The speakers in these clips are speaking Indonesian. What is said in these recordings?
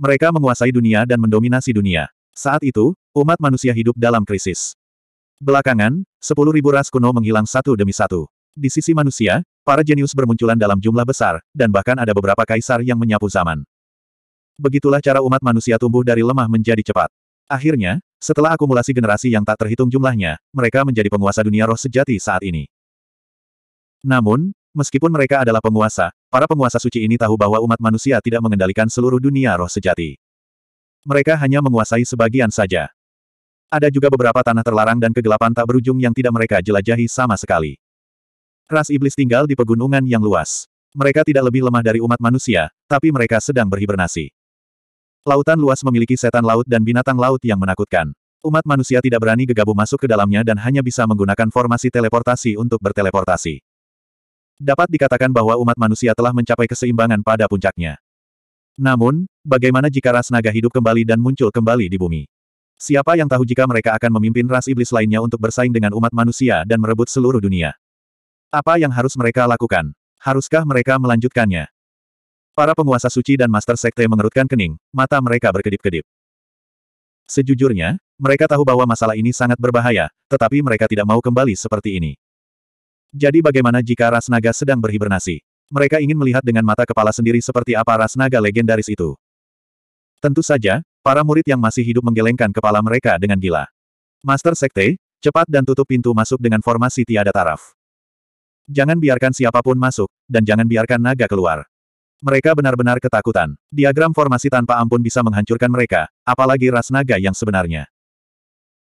Mereka menguasai dunia dan mendominasi dunia. Saat itu, umat manusia hidup dalam krisis. Belakangan, sepuluh ribu ras kuno menghilang satu demi satu. Di sisi manusia, para jenius bermunculan dalam jumlah besar, dan bahkan ada beberapa kaisar yang menyapu zaman. Begitulah cara umat manusia tumbuh dari lemah menjadi cepat. Akhirnya, setelah akumulasi generasi yang tak terhitung jumlahnya, mereka menjadi penguasa dunia roh sejati saat ini. Namun, meskipun mereka adalah penguasa, Para penguasa suci ini tahu bahwa umat manusia tidak mengendalikan seluruh dunia roh sejati. Mereka hanya menguasai sebagian saja. Ada juga beberapa tanah terlarang dan kegelapan tak berujung yang tidak mereka jelajahi sama sekali. Ras iblis tinggal di pegunungan yang luas. Mereka tidak lebih lemah dari umat manusia, tapi mereka sedang berhibernasi. Lautan luas memiliki setan laut dan binatang laut yang menakutkan. Umat manusia tidak berani gegabah masuk ke dalamnya dan hanya bisa menggunakan formasi teleportasi untuk berteleportasi dapat dikatakan bahwa umat manusia telah mencapai keseimbangan pada puncaknya. Namun, bagaimana jika ras naga hidup kembali dan muncul kembali di bumi? Siapa yang tahu jika mereka akan memimpin ras iblis lainnya untuk bersaing dengan umat manusia dan merebut seluruh dunia? Apa yang harus mereka lakukan? Haruskah mereka melanjutkannya? Para penguasa suci dan master sekte mengerutkan kening, mata mereka berkedip-kedip. Sejujurnya, mereka tahu bahwa masalah ini sangat berbahaya, tetapi mereka tidak mau kembali seperti ini. Jadi bagaimana jika ras naga sedang berhibernasi? Mereka ingin melihat dengan mata kepala sendiri seperti apa ras naga legendaris itu. Tentu saja, para murid yang masih hidup menggelengkan kepala mereka dengan gila. Master Sekte, cepat dan tutup pintu masuk dengan formasi tiada taraf. Jangan biarkan siapapun masuk, dan jangan biarkan naga keluar. Mereka benar-benar ketakutan. Diagram formasi tanpa ampun bisa menghancurkan mereka, apalagi ras naga yang sebenarnya.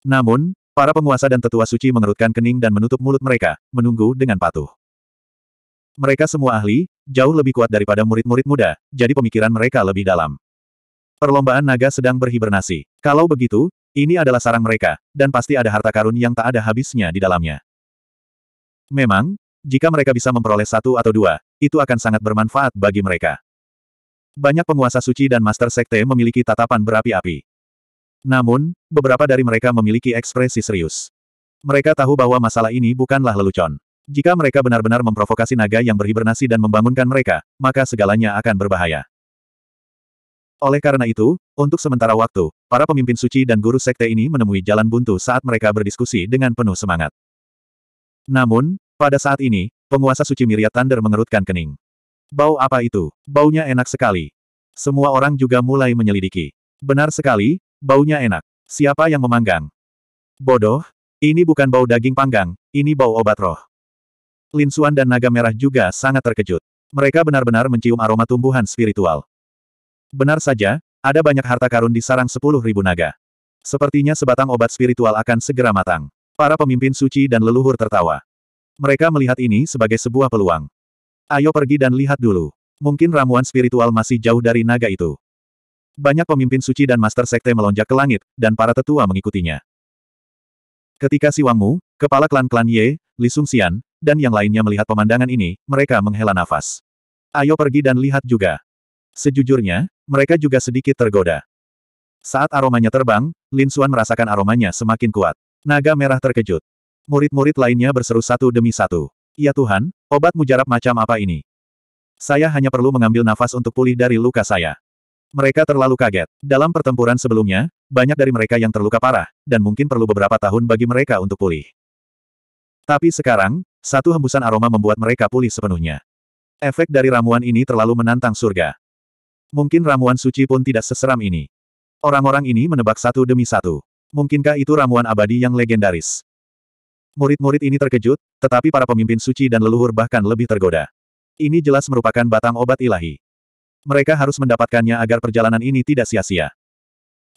Namun, Para penguasa dan tetua suci mengerutkan kening dan menutup mulut mereka, menunggu dengan patuh. Mereka semua ahli, jauh lebih kuat daripada murid-murid muda, jadi pemikiran mereka lebih dalam. Perlombaan naga sedang berhibernasi. Kalau begitu, ini adalah sarang mereka, dan pasti ada harta karun yang tak ada habisnya di dalamnya. Memang, jika mereka bisa memperoleh satu atau dua, itu akan sangat bermanfaat bagi mereka. Banyak penguasa suci dan master sekte memiliki tatapan berapi-api. Namun, beberapa dari mereka memiliki ekspresi serius. Mereka tahu bahwa masalah ini bukanlah lelucon. Jika mereka benar-benar memprovokasi naga yang berhibernasi dan membangunkan mereka, maka segalanya akan berbahaya. Oleh karena itu, untuk sementara waktu, para pemimpin suci dan guru sekte ini menemui jalan buntu saat mereka berdiskusi dengan penuh semangat. Namun, pada saat ini, penguasa suci Miriat Thunder mengerutkan kening. Bau apa itu? Baunya enak sekali. Semua orang juga mulai menyelidiki. Benar sekali, Baunya enak. Siapa yang memanggang? Bodoh, ini bukan bau daging panggang, ini bau obat roh. Lin Suan dan naga merah juga sangat terkejut. Mereka benar-benar mencium aroma tumbuhan spiritual. Benar saja, ada banyak harta karun di sarang sepuluh ribu naga. Sepertinya sebatang obat spiritual akan segera matang. Para pemimpin suci dan leluhur tertawa. Mereka melihat ini sebagai sebuah peluang. Ayo pergi dan lihat dulu. Mungkin ramuan spiritual masih jauh dari naga itu. Banyak pemimpin suci dan master sekte melonjak ke langit, dan para tetua mengikutinya. Ketika Si Wangmu, kepala klan-klan Ye, Li Sian, dan yang lainnya melihat pemandangan ini, mereka menghela nafas. Ayo pergi dan lihat juga. Sejujurnya, mereka juga sedikit tergoda. Saat aromanya terbang, Lin Xuan merasakan aromanya semakin kuat. Naga merah terkejut. Murid-murid lainnya berseru satu demi satu. Ya Tuhan, obat mujarab macam apa ini? Saya hanya perlu mengambil nafas untuk pulih dari luka saya. Mereka terlalu kaget. Dalam pertempuran sebelumnya, banyak dari mereka yang terluka parah, dan mungkin perlu beberapa tahun bagi mereka untuk pulih. Tapi sekarang, satu hembusan aroma membuat mereka pulih sepenuhnya. Efek dari ramuan ini terlalu menantang surga. Mungkin ramuan suci pun tidak seseram ini. Orang-orang ini menebak satu demi satu. Mungkinkah itu ramuan abadi yang legendaris? Murid-murid ini terkejut, tetapi para pemimpin suci dan leluhur bahkan lebih tergoda. Ini jelas merupakan batang obat ilahi. Mereka harus mendapatkannya agar perjalanan ini tidak sia-sia.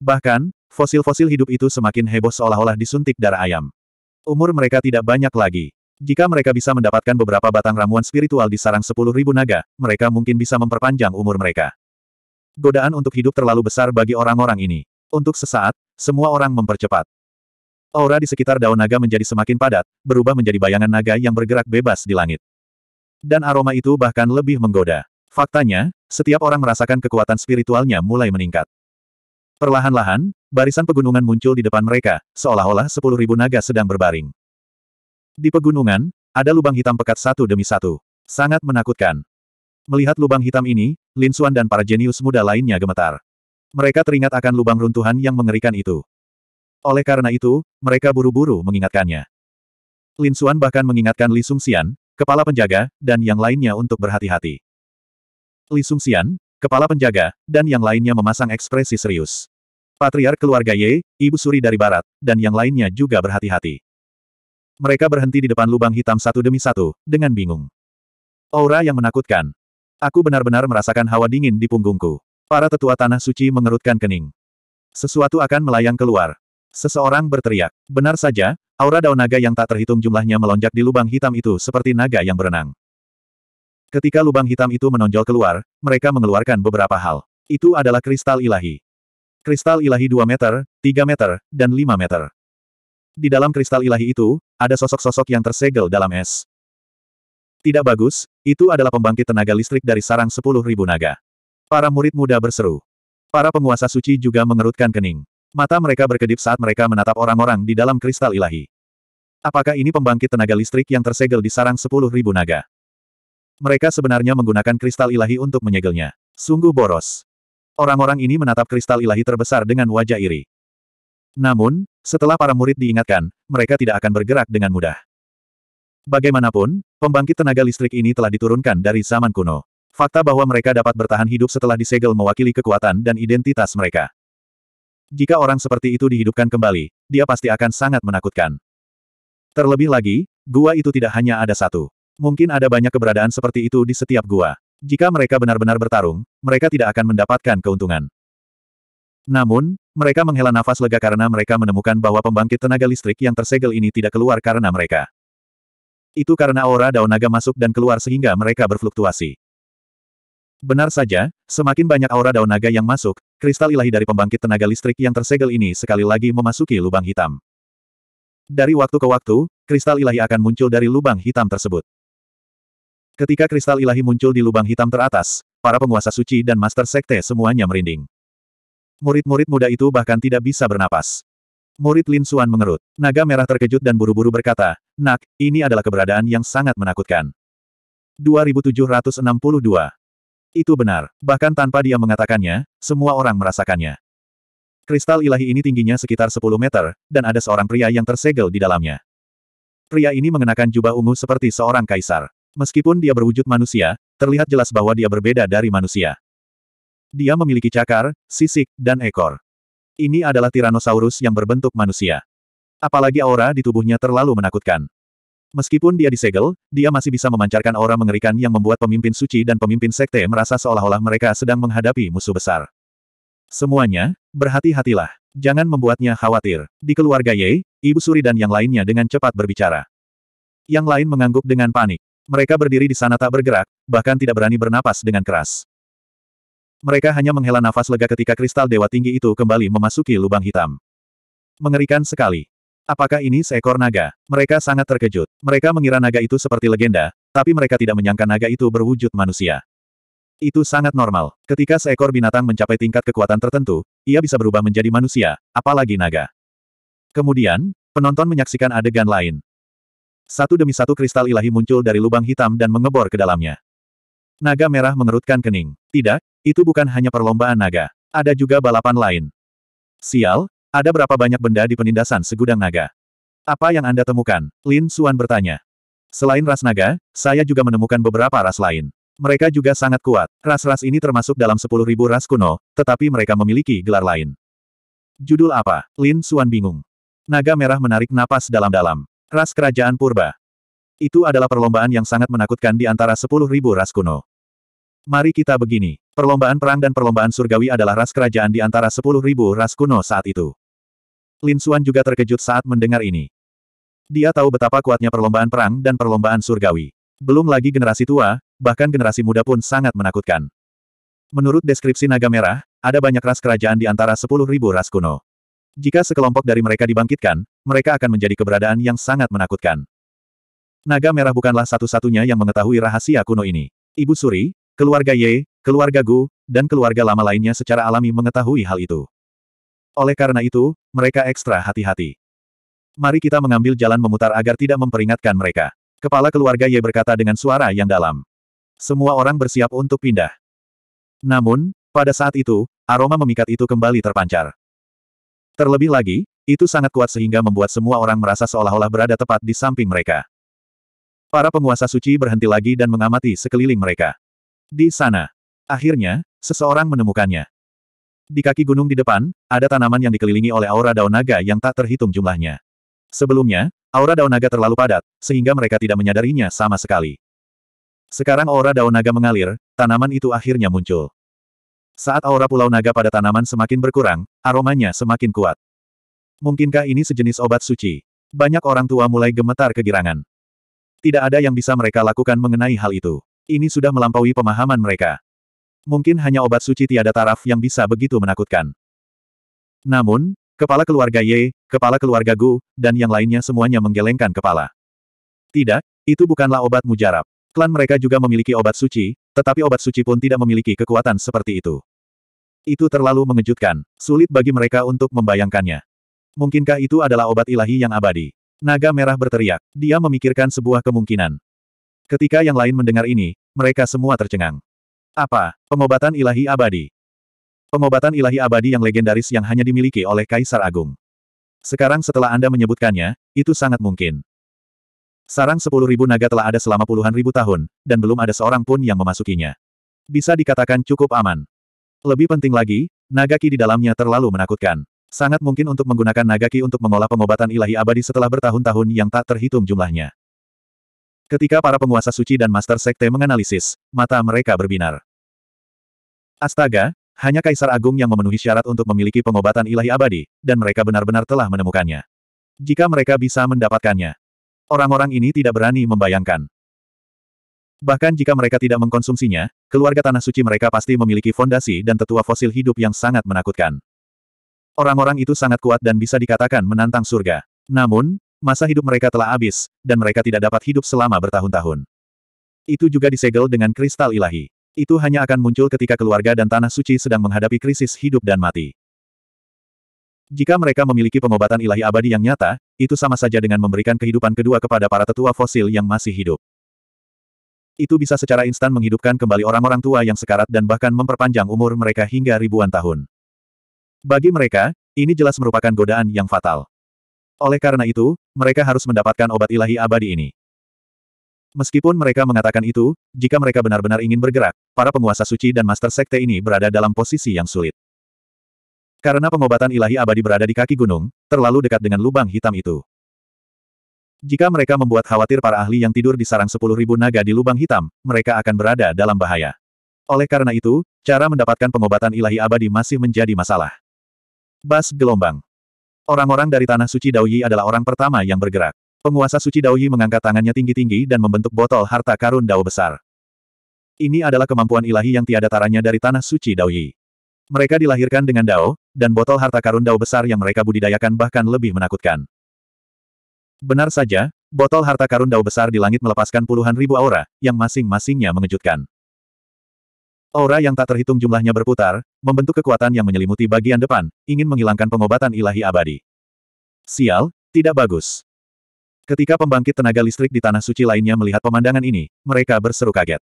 Bahkan, fosil-fosil hidup itu semakin heboh seolah-olah disuntik darah ayam. Umur mereka tidak banyak lagi. Jika mereka bisa mendapatkan beberapa batang ramuan spiritual di sarang sepuluh ribu naga, mereka mungkin bisa memperpanjang umur mereka. Godaan untuk hidup terlalu besar bagi orang-orang ini. Untuk sesaat, semua orang mempercepat. Aura di sekitar daun naga menjadi semakin padat, berubah menjadi bayangan naga yang bergerak bebas di langit. Dan aroma itu bahkan lebih menggoda. Faktanya, setiap orang merasakan kekuatan spiritualnya mulai meningkat. Perlahan-lahan, barisan pegunungan muncul di depan mereka, seolah-olah sepuluh ribu naga sedang berbaring. Di pegunungan, ada lubang hitam pekat satu demi satu. Sangat menakutkan. Melihat lubang hitam ini, Lin Xuan dan para jenius muda lainnya gemetar. Mereka teringat akan lubang runtuhan yang mengerikan itu. Oleh karena itu, mereka buru-buru mengingatkannya. Lin Xuan bahkan mengingatkan Li Sung Xian, kepala penjaga, dan yang lainnya untuk berhati-hati. Li Sungxian, kepala penjaga, dan yang lainnya memasang ekspresi serius. Patriark keluarga Ye, ibu suri dari barat, dan yang lainnya juga berhati-hati. Mereka berhenti di depan lubang hitam satu demi satu, dengan bingung. Aura yang menakutkan. Aku benar-benar merasakan hawa dingin di punggungku. Para tetua tanah suci mengerutkan kening. Sesuatu akan melayang keluar. Seseorang berteriak. Benar saja, aura daun naga yang tak terhitung jumlahnya melonjak di lubang hitam itu seperti naga yang berenang. Ketika lubang hitam itu menonjol keluar, mereka mengeluarkan beberapa hal. Itu adalah kristal ilahi. Kristal ilahi 2 meter, 3 meter, dan 5 meter. Di dalam kristal ilahi itu, ada sosok-sosok yang tersegel dalam es. Tidak bagus, itu adalah pembangkit tenaga listrik dari sarang 10.000 naga. Para murid muda berseru. Para penguasa suci juga mengerutkan kening. Mata mereka berkedip saat mereka menatap orang-orang di dalam kristal ilahi. Apakah ini pembangkit tenaga listrik yang tersegel di sarang 10.000 naga? Mereka sebenarnya menggunakan kristal ilahi untuk menyegelnya. Sungguh boros. Orang-orang ini menatap kristal ilahi terbesar dengan wajah iri. Namun, setelah para murid diingatkan, mereka tidak akan bergerak dengan mudah. Bagaimanapun, pembangkit tenaga listrik ini telah diturunkan dari zaman kuno. Fakta bahwa mereka dapat bertahan hidup setelah disegel mewakili kekuatan dan identitas mereka. Jika orang seperti itu dihidupkan kembali, dia pasti akan sangat menakutkan. Terlebih lagi, gua itu tidak hanya ada satu. Mungkin ada banyak keberadaan seperti itu di setiap gua. Jika mereka benar-benar bertarung, mereka tidak akan mendapatkan keuntungan. Namun, mereka menghela nafas lega karena mereka menemukan bahwa pembangkit tenaga listrik yang tersegel ini tidak keluar karena mereka. Itu karena aura daun naga masuk dan keluar sehingga mereka berfluktuasi. Benar saja, semakin banyak aura daun naga yang masuk, kristal ilahi dari pembangkit tenaga listrik yang tersegel ini sekali lagi memasuki lubang hitam. Dari waktu ke waktu, kristal ilahi akan muncul dari lubang hitam tersebut. Ketika kristal ilahi muncul di lubang hitam teratas, para penguasa suci dan master sekte semuanya merinding. Murid-murid muda itu bahkan tidak bisa bernapas. Murid Lin Suan mengerut. Naga merah terkejut dan buru-buru berkata, Nak, ini adalah keberadaan yang sangat menakutkan. 2762. Itu benar, bahkan tanpa dia mengatakannya, semua orang merasakannya. Kristal ilahi ini tingginya sekitar 10 meter, dan ada seorang pria yang tersegel di dalamnya. Pria ini mengenakan jubah ungu seperti seorang kaisar. Meskipun dia berwujud manusia, terlihat jelas bahwa dia berbeda dari manusia. Dia memiliki cakar, sisik, dan ekor. Ini adalah Tyrannosaurus yang berbentuk manusia. Apalagi aura di tubuhnya terlalu menakutkan. Meskipun dia disegel, dia masih bisa memancarkan aura mengerikan yang membuat pemimpin suci dan pemimpin sekte merasa seolah-olah mereka sedang menghadapi musuh besar. Semuanya, berhati-hatilah. Jangan membuatnya khawatir. Di keluarga Ye, Ibu Suri dan yang lainnya dengan cepat berbicara. Yang lain mengangguk dengan panik. Mereka berdiri di sana tak bergerak, bahkan tidak berani bernapas dengan keras. Mereka hanya menghela nafas lega ketika kristal dewa tinggi itu kembali memasuki lubang hitam. Mengerikan sekali. Apakah ini seekor naga? Mereka sangat terkejut. Mereka mengira naga itu seperti legenda, tapi mereka tidak menyangka naga itu berwujud manusia. Itu sangat normal. Ketika seekor binatang mencapai tingkat kekuatan tertentu, ia bisa berubah menjadi manusia, apalagi naga. Kemudian, penonton menyaksikan adegan lain. Satu demi satu kristal ilahi muncul dari lubang hitam dan mengebor ke dalamnya. Naga merah mengerutkan kening. Tidak, itu bukan hanya perlombaan naga. Ada juga balapan lain. Sial, ada berapa banyak benda di penindasan segudang naga. Apa yang Anda temukan? Lin Suan bertanya. Selain ras naga, saya juga menemukan beberapa ras lain. Mereka juga sangat kuat. Ras-ras ini termasuk dalam sepuluh ribu ras kuno, tetapi mereka memiliki gelar lain. Judul apa? Lin Suan bingung. Naga merah menarik napas dalam-dalam. Ras Kerajaan Purba. Itu adalah perlombaan yang sangat menakutkan di antara sepuluh ribu ras kuno. Mari kita begini. Perlombaan perang dan perlombaan surgawi adalah ras kerajaan di antara sepuluh ribu ras kuno saat itu. Lin Xuan juga terkejut saat mendengar ini. Dia tahu betapa kuatnya perlombaan perang dan perlombaan surgawi. Belum lagi generasi tua, bahkan generasi muda pun sangat menakutkan. Menurut deskripsi naga merah, ada banyak ras kerajaan di antara sepuluh ribu ras kuno. Jika sekelompok dari mereka dibangkitkan, mereka akan menjadi keberadaan yang sangat menakutkan. Naga merah bukanlah satu-satunya yang mengetahui rahasia kuno ini. Ibu Suri, keluarga Ye, keluarga Gu, dan keluarga lama lainnya secara alami mengetahui hal itu. Oleh karena itu, mereka ekstra hati-hati. Mari kita mengambil jalan memutar agar tidak memperingatkan mereka. Kepala keluarga Ye berkata dengan suara yang dalam. Semua orang bersiap untuk pindah. Namun, pada saat itu, aroma memikat itu kembali terpancar. Terlebih lagi, itu sangat kuat sehingga membuat semua orang merasa seolah-olah berada tepat di samping mereka. Para penguasa suci berhenti lagi dan mengamati sekeliling mereka. Di sana, akhirnya, seseorang menemukannya. Di kaki gunung di depan, ada tanaman yang dikelilingi oleh aura daun naga yang tak terhitung jumlahnya. Sebelumnya, aura daun naga terlalu padat, sehingga mereka tidak menyadarinya sama sekali. Sekarang aura daun naga mengalir, tanaman itu akhirnya muncul. Saat aura pulau naga pada tanaman semakin berkurang, aromanya semakin kuat. Mungkinkah ini sejenis obat suci? Banyak orang tua mulai gemetar kegirangan. Tidak ada yang bisa mereka lakukan mengenai hal itu. Ini sudah melampaui pemahaman mereka. Mungkin hanya obat suci tiada taraf yang bisa begitu menakutkan. Namun, kepala keluarga Ye, kepala keluarga Gu, dan yang lainnya semuanya menggelengkan kepala. Tidak, itu bukanlah obat mujarab. Klan mereka juga memiliki obat suci, tetapi obat suci pun tidak memiliki kekuatan seperti itu. Itu terlalu mengejutkan, sulit bagi mereka untuk membayangkannya. Mungkinkah itu adalah obat ilahi yang abadi? Naga merah berteriak. Dia memikirkan sebuah kemungkinan. Ketika yang lain mendengar ini, mereka semua tercengang. Apa? Pengobatan ilahi abadi. Pengobatan ilahi abadi yang legendaris yang hanya dimiliki oleh Kaisar Agung. Sekarang setelah Anda menyebutkannya, itu sangat mungkin. Sarang sepuluh ribu naga telah ada selama puluhan ribu tahun, dan belum ada seorang pun yang memasukinya. Bisa dikatakan cukup aman. Lebih penting lagi, naga ki di dalamnya terlalu menakutkan. Sangat mungkin untuk menggunakan naga ki untuk mengolah pengobatan ilahi abadi setelah bertahun-tahun yang tak terhitung jumlahnya. Ketika para penguasa suci dan master sekte menganalisis, mata mereka berbinar. Astaga, hanya Kaisar Agung yang memenuhi syarat untuk memiliki pengobatan ilahi abadi, dan mereka benar-benar telah menemukannya. Jika mereka bisa mendapatkannya, Orang-orang ini tidak berani membayangkan. Bahkan jika mereka tidak mengkonsumsinya, keluarga Tanah Suci mereka pasti memiliki fondasi dan tetua fosil hidup yang sangat menakutkan. Orang-orang itu sangat kuat dan bisa dikatakan menantang surga. Namun, masa hidup mereka telah habis, dan mereka tidak dapat hidup selama bertahun-tahun. Itu juga disegel dengan kristal ilahi. Itu hanya akan muncul ketika keluarga dan Tanah Suci sedang menghadapi krisis hidup dan mati. Jika mereka memiliki pengobatan ilahi abadi yang nyata, itu sama saja dengan memberikan kehidupan kedua kepada para tetua fosil yang masih hidup. Itu bisa secara instan menghidupkan kembali orang-orang tua yang sekarat dan bahkan memperpanjang umur mereka hingga ribuan tahun. Bagi mereka, ini jelas merupakan godaan yang fatal. Oleh karena itu, mereka harus mendapatkan obat ilahi abadi ini. Meskipun mereka mengatakan itu, jika mereka benar-benar ingin bergerak, para penguasa suci dan master sekte ini berada dalam posisi yang sulit. Karena pengobatan ilahi abadi berada di kaki gunung, terlalu dekat dengan lubang hitam itu. Jika mereka membuat khawatir para ahli yang tidur di sarang sepuluh ribu naga di lubang hitam, mereka akan berada dalam bahaya. Oleh karena itu, cara mendapatkan pengobatan ilahi abadi masih menjadi masalah. Bas gelombang. Orang-orang dari Tanah Suci Daoyi adalah orang pertama yang bergerak. Penguasa Suci Daoyi mengangkat tangannya tinggi-tinggi dan membentuk botol harta karun Dao besar. Ini adalah kemampuan ilahi yang tiada taranya dari Tanah Suci Daoyi. Mereka dilahirkan dengan dao, dan botol harta karun dao besar yang mereka budidayakan bahkan lebih menakutkan. Benar saja, botol harta karun dao besar di langit melepaskan puluhan ribu aura, yang masing-masingnya mengejutkan. Aura yang tak terhitung jumlahnya berputar, membentuk kekuatan yang menyelimuti bagian depan, ingin menghilangkan pengobatan ilahi abadi. Sial, tidak bagus. Ketika pembangkit tenaga listrik di Tanah Suci lainnya melihat pemandangan ini, mereka berseru kaget.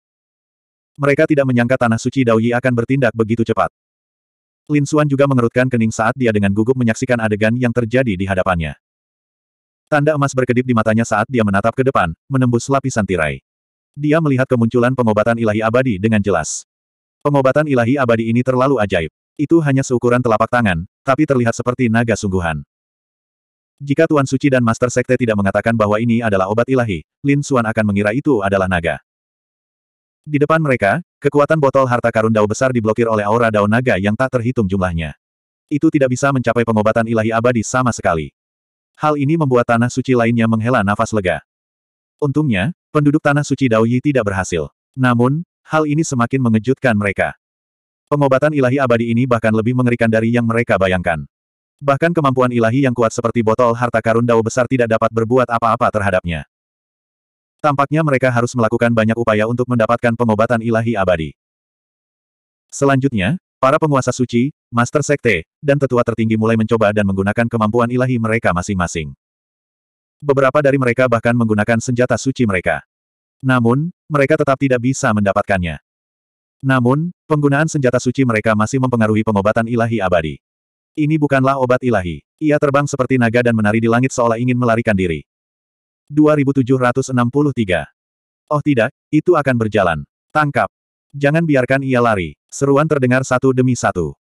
Mereka tidak menyangka Tanah Suci Daoyi akan bertindak begitu cepat. Lin Xuan juga mengerutkan kening saat dia dengan gugup menyaksikan adegan yang terjadi di hadapannya. Tanda emas berkedip di matanya saat dia menatap ke depan, menembus lapisan tirai. Dia melihat kemunculan pengobatan ilahi abadi dengan jelas. Pengobatan ilahi abadi ini terlalu ajaib. Itu hanya seukuran telapak tangan, tapi terlihat seperti naga sungguhan. Jika Tuan Suci dan Master Sekte tidak mengatakan bahwa ini adalah obat ilahi, Lin Xuan akan mengira itu adalah naga. Di depan mereka, Kekuatan botol harta karun dao besar diblokir oleh aura dao naga yang tak terhitung jumlahnya. Itu tidak bisa mencapai pengobatan ilahi abadi sama sekali. Hal ini membuat tanah suci lainnya menghela nafas lega. Untungnya, penduduk tanah suci Dao Yi tidak berhasil. Namun, hal ini semakin mengejutkan mereka. Pengobatan ilahi abadi ini bahkan lebih mengerikan dari yang mereka bayangkan. Bahkan kemampuan ilahi yang kuat seperti botol harta karun dao besar tidak dapat berbuat apa-apa terhadapnya. Tampaknya mereka harus melakukan banyak upaya untuk mendapatkan pengobatan ilahi abadi. Selanjutnya, para penguasa suci, master sekte, dan tetua tertinggi mulai mencoba dan menggunakan kemampuan ilahi mereka masing-masing. Beberapa dari mereka bahkan menggunakan senjata suci mereka. Namun, mereka tetap tidak bisa mendapatkannya. Namun, penggunaan senjata suci mereka masih mempengaruhi pengobatan ilahi abadi. Ini bukanlah obat ilahi. Ia terbang seperti naga dan menari di langit seolah ingin melarikan diri. 2763. Oh tidak, itu akan berjalan. Tangkap. Jangan biarkan ia lari. Seruan terdengar satu demi satu.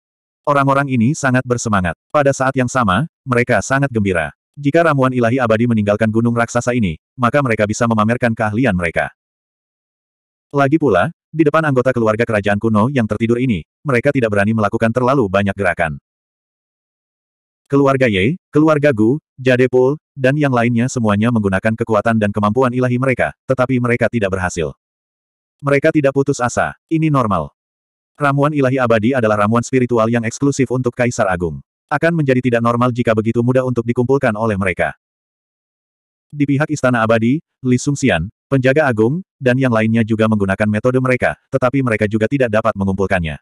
Orang-orang ini sangat bersemangat. Pada saat yang sama, mereka sangat gembira. Jika ramuan ilahi abadi meninggalkan gunung raksasa ini, maka mereka bisa memamerkan keahlian mereka. Lagi pula, di depan anggota keluarga kerajaan kuno yang tertidur ini, mereka tidak berani melakukan terlalu banyak gerakan. Keluarga Ye, keluarga Gu, Jadepul, dan yang lainnya semuanya menggunakan kekuatan dan kemampuan ilahi mereka, tetapi mereka tidak berhasil. Mereka tidak putus asa, ini normal. Ramuan ilahi abadi adalah ramuan spiritual yang eksklusif untuk Kaisar Agung. Akan menjadi tidak normal jika begitu mudah untuk dikumpulkan oleh mereka. Di pihak Istana Abadi, Li Sian, penjaga agung, dan yang lainnya juga menggunakan metode mereka, tetapi mereka juga tidak dapat mengumpulkannya.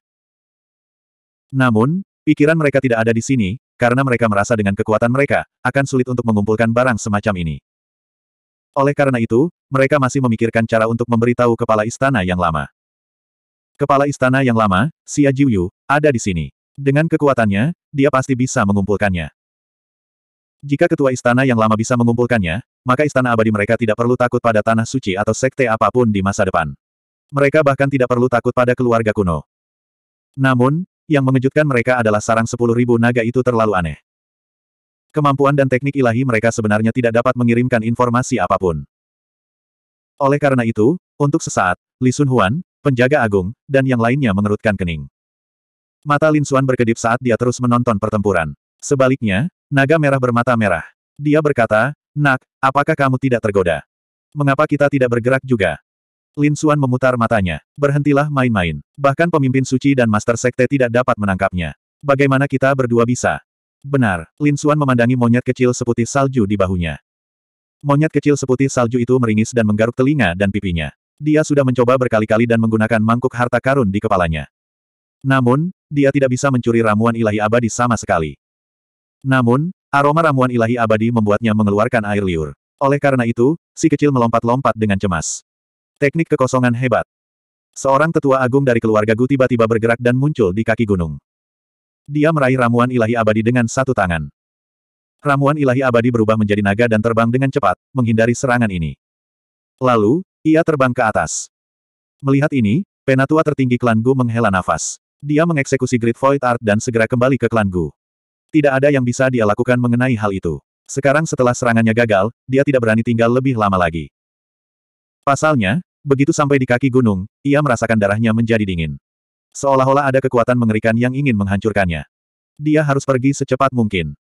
Namun, pikiran mereka tidak ada di sini, karena mereka merasa dengan kekuatan mereka, akan sulit untuk mengumpulkan barang semacam ini. Oleh karena itu, mereka masih memikirkan cara untuk memberitahu kepala istana yang lama. Kepala istana yang lama, Xia Jiuyu, ada di sini. Dengan kekuatannya, dia pasti bisa mengumpulkannya. Jika ketua istana yang lama bisa mengumpulkannya, maka istana abadi mereka tidak perlu takut pada tanah suci atau sekte apapun di masa depan. Mereka bahkan tidak perlu takut pada keluarga kuno. Namun, yang mengejutkan mereka adalah sarang sepuluh ribu naga itu terlalu aneh. Kemampuan dan teknik ilahi mereka sebenarnya tidak dapat mengirimkan informasi apapun. Oleh karena itu, untuk sesaat, Li Sun Huan, penjaga agung, dan yang lainnya mengerutkan kening. Mata Lin Xuan berkedip saat dia terus menonton pertempuran. Sebaliknya, naga merah bermata merah. Dia berkata, Nak, apakah kamu tidak tergoda? Mengapa kita tidak bergerak juga? Lin Suan memutar matanya. Berhentilah main-main. Bahkan pemimpin suci dan master sekte tidak dapat menangkapnya. Bagaimana kita berdua bisa? Benar, Lin Suan memandangi monyet kecil seputih salju di bahunya. Monyet kecil seputih salju itu meringis dan menggaruk telinga dan pipinya. Dia sudah mencoba berkali-kali dan menggunakan mangkuk harta karun di kepalanya. Namun, dia tidak bisa mencuri ramuan ilahi abadi sama sekali. Namun, aroma ramuan ilahi abadi membuatnya mengeluarkan air liur. Oleh karena itu, si kecil melompat-lompat dengan cemas. Teknik kekosongan hebat. Seorang tetua agung dari keluarga Gu tiba-tiba bergerak dan muncul di kaki gunung. Dia meraih ramuan ilahi abadi dengan satu tangan. Ramuan ilahi abadi berubah menjadi naga dan terbang dengan cepat, menghindari serangan ini. Lalu, ia terbang ke atas. Melihat ini, penatua tertinggi klan Gu menghela nafas. Dia mengeksekusi Great Void Art dan segera kembali ke klan Gu. Tidak ada yang bisa dia lakukan mengenai hal itu. Sekarang setelah serangannya gagal, dia tidak berani tinggal lebih lama lagi. Pasalnya, Begitu sampai di kaki gunung, ia merasakan darahnya menjadi dingin. Seolah-olah ada kekuatan mengerikan yang ingin menghancurkannya. Dia harus pergi secepat mungkin.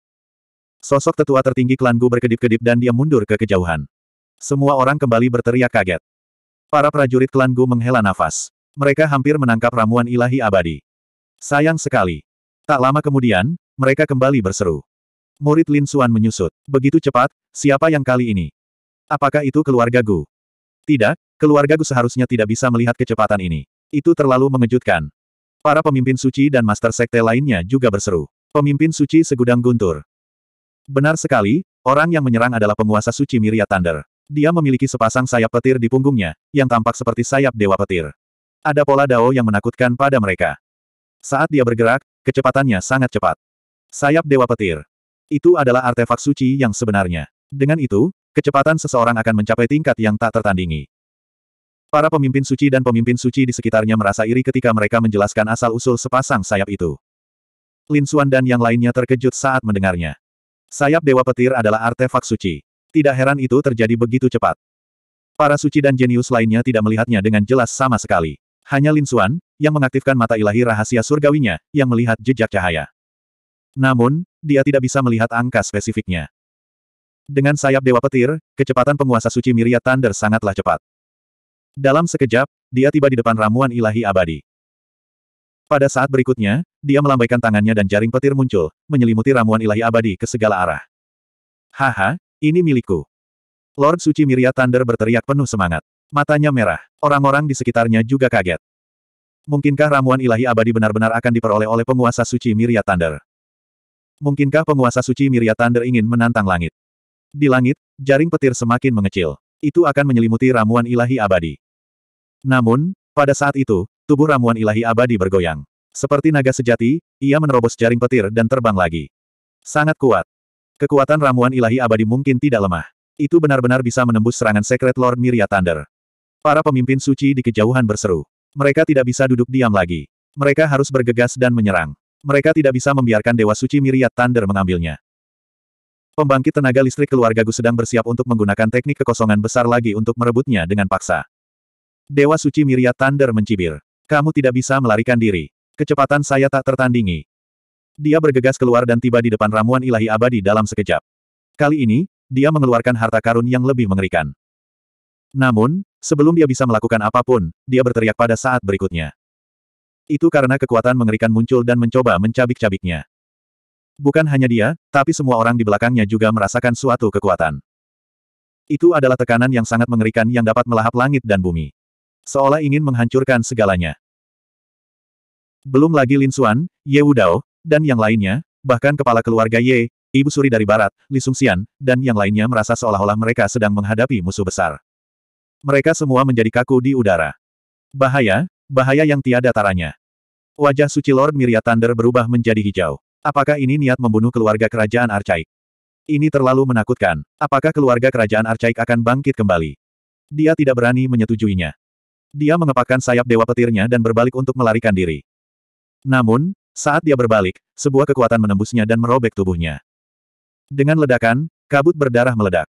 Sosok tetua tertinggi klan Gu berkedip-kedip dan dia mundur ke kejauhan. Semua orang kembali berteriak kaget. Para prajurit klan Gu menghela nafas. Mereka hampir menangkap ramuan ilahi abadi. Sayang sekali. Tak lama kemudian, mereka kembali berseru. Murid Lin Suan menyusut. Begitu cepat, siapa yang kali ini? Apakah itu keluarga Gu? Tidak, Keluarga Gu seharusnya tidak bisa melihat kecepatan ini. Itu terlalu mengejutkan. Para pemimpin suci dan master sekte lainnya juga berseru. Pemimpin suci segudang guntur. Benar sekali, orang yang menyerang adalah penguasa suci Miria Thunder. Dia memiliki sepasang sayap petir di punggungnya, yang tampak seperti sayap dewa petir. Ada pola dao yang menakutkan pada mereka. Saat dia bergerak, kecepatannya sangat cepat. Sayap dewa petir. Itu adalah artefak suci yang sebenarnya. Dengan itu, kecepatan seseorang akan mencapai tingkat yang tak tertandingi. Para pemimpin suci dan pemimpin suci di sekitarnya merasa iri ketika mereka menjelaskan asal-usul sepasang sayap itu. Lin Xuan dan yang lainnya terkejut saat mendengarnya. Sayap Dewa Petir adalah artefak suci. Tidak heran itu terjadi begitu cepat. Para suci dan jenius lainnya tidak melihatnya dengan jelas sama sekali. Hanya Lin Xuan, yang mengaktifkan mata ilahi rahasia surgawinya, yang melihat jejak cahaya. Namun, dia tidak bisa melihat angka spesifiknya. Dengan sayap Dewa Petir, kecepatan penguasa suci Miria Thunder sangatlah cepat. Dalam sekejap, dia tiba di depan ramuan ilahi abadi. Pada saat berikutnya, dia melambaikan tangannya dan jaring petir muncul, menyelimuti ramuan ilahi abadi ke segala arah. Haha, ini milikku. Lord Suci Miria Thunder berteriak penuh semangat. Matanya merah. Orang-orang di sekitarnya juga kaget. Mungkinkah ramuan ilahi abadi benar-benar akan diperoleh oleh penguasa Suci Miria Thunder? Mungkinkah penguasa Suci Miria Thunder ingin menantang langit? Di langit, jaring petir semakin mengecil. Itu akan menyelimuti ramuan ilahi abadi. Namun, pada saat itu, tubuh ramuan ilahi abadi bergoyang. Seperti naga sejati, ia menerobos jaring petir dan terbang lagi. Sangat kuat. Kekuatan ramuan ilahi abadi mungkin tidak lemah. Itu benar-benar bisa menembus serangan Secret Lord Miria Thunder. Para pemimpin suci di kejauhan berseru. Mereka tidak bisa duduk diam lagi. Mereka harus bergegas dan menyerang. Mereka tidak bisa membiarkan Dewa Suci Miria Thunder mengambilnya. Pembangkit tenaga listrik keluarga Gu sedang bersiap untuk menggunakan teknik kekosongan besar lagi untuk merebutnya dengan paksa. Dewa Suci Miria Thunder mencibir. Kamu tidak bisa melarikan diri. Kecepatan saya tak tertandingi. Dia bergegas keluar dan tiba di depan ramuan ilahi abadi dalam sekejap. Kali ini, dia mengeluarkan harta karun yang lebih mengerikan. Namun, sebelum dia bisa melakukan apapun, dia berteriak pada saat berikutnya. Itu karena kekuatan mengerikan muncul dan mencoba mencabik-cabiknya. Bukan hanya dia, tapi semua orang di belakangnya juga merasakan suatu kekuatan. Itu adalah tekanan yang sangat mengerikan yang dapat melahap langit dan bumi. Seolah ingin menghancurkan segalanya. Belum lagi Lin Xuan, Ye Wudao, dan yang lainnya, bahkan kepala keluarga Ye, ibu suri dari barat, Li Sungxian, dan yang lainnya merasa seolah-olah mereka sedang menghadapi musuh besar. Mereka semua menjadi kaku di udara. Bahaya, bahaya yang tiada taranya. Wajah suci Lord Miria Thunder berubah menjadi hijau. Apakah ini niat membunuh keluarga kerajaan Arcaik? Ini terlalu menakutkan. Apakah keluarga kerajaan Arcaik akan bangkit kembali? Dia tidak berani menyetujuinya. Dia mengepakkan sayap dewa petirnya dan berbalik untuk melarikan diri. Namun, saat dia berbalik, sebuah kekuatan menembusnya dan merobek tubuhnya. Dengan ledakan, kabut berdarah meledak.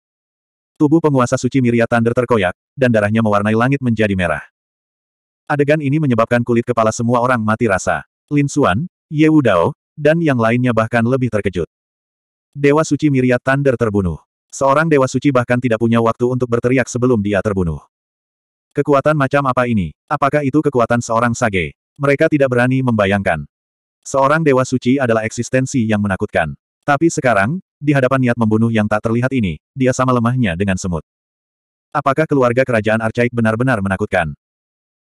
Tubuh penguasa suci Miria Thunder terkoyak, dan darahnya mewarnai langit menjadi merah. Adegan ini menyebabkan kulit kepala semua orang mati rasa. Lin Xuan, Ye Wu dan yang lainnya bahkan lebih terkejut. Dewa Suci Miria Thunder terbunuh. Seorang Dewa Suci bahkan tidak punya waktu untuk berteriak sebelum dia terbunuh. Kekuatan macam apa ini? Apakah itu kekuatan seorang sage? Mereka tidak berani membayangkan. Seorang dewa suci adalah eksistensi yang menakutkan. Tapi sekarang, di hadapan niat membunuh yang tak terlihat ini, dia sama lemahnya dengan semut. Apakah keluarga kerajaan Arcaik benar-benar menakutkan?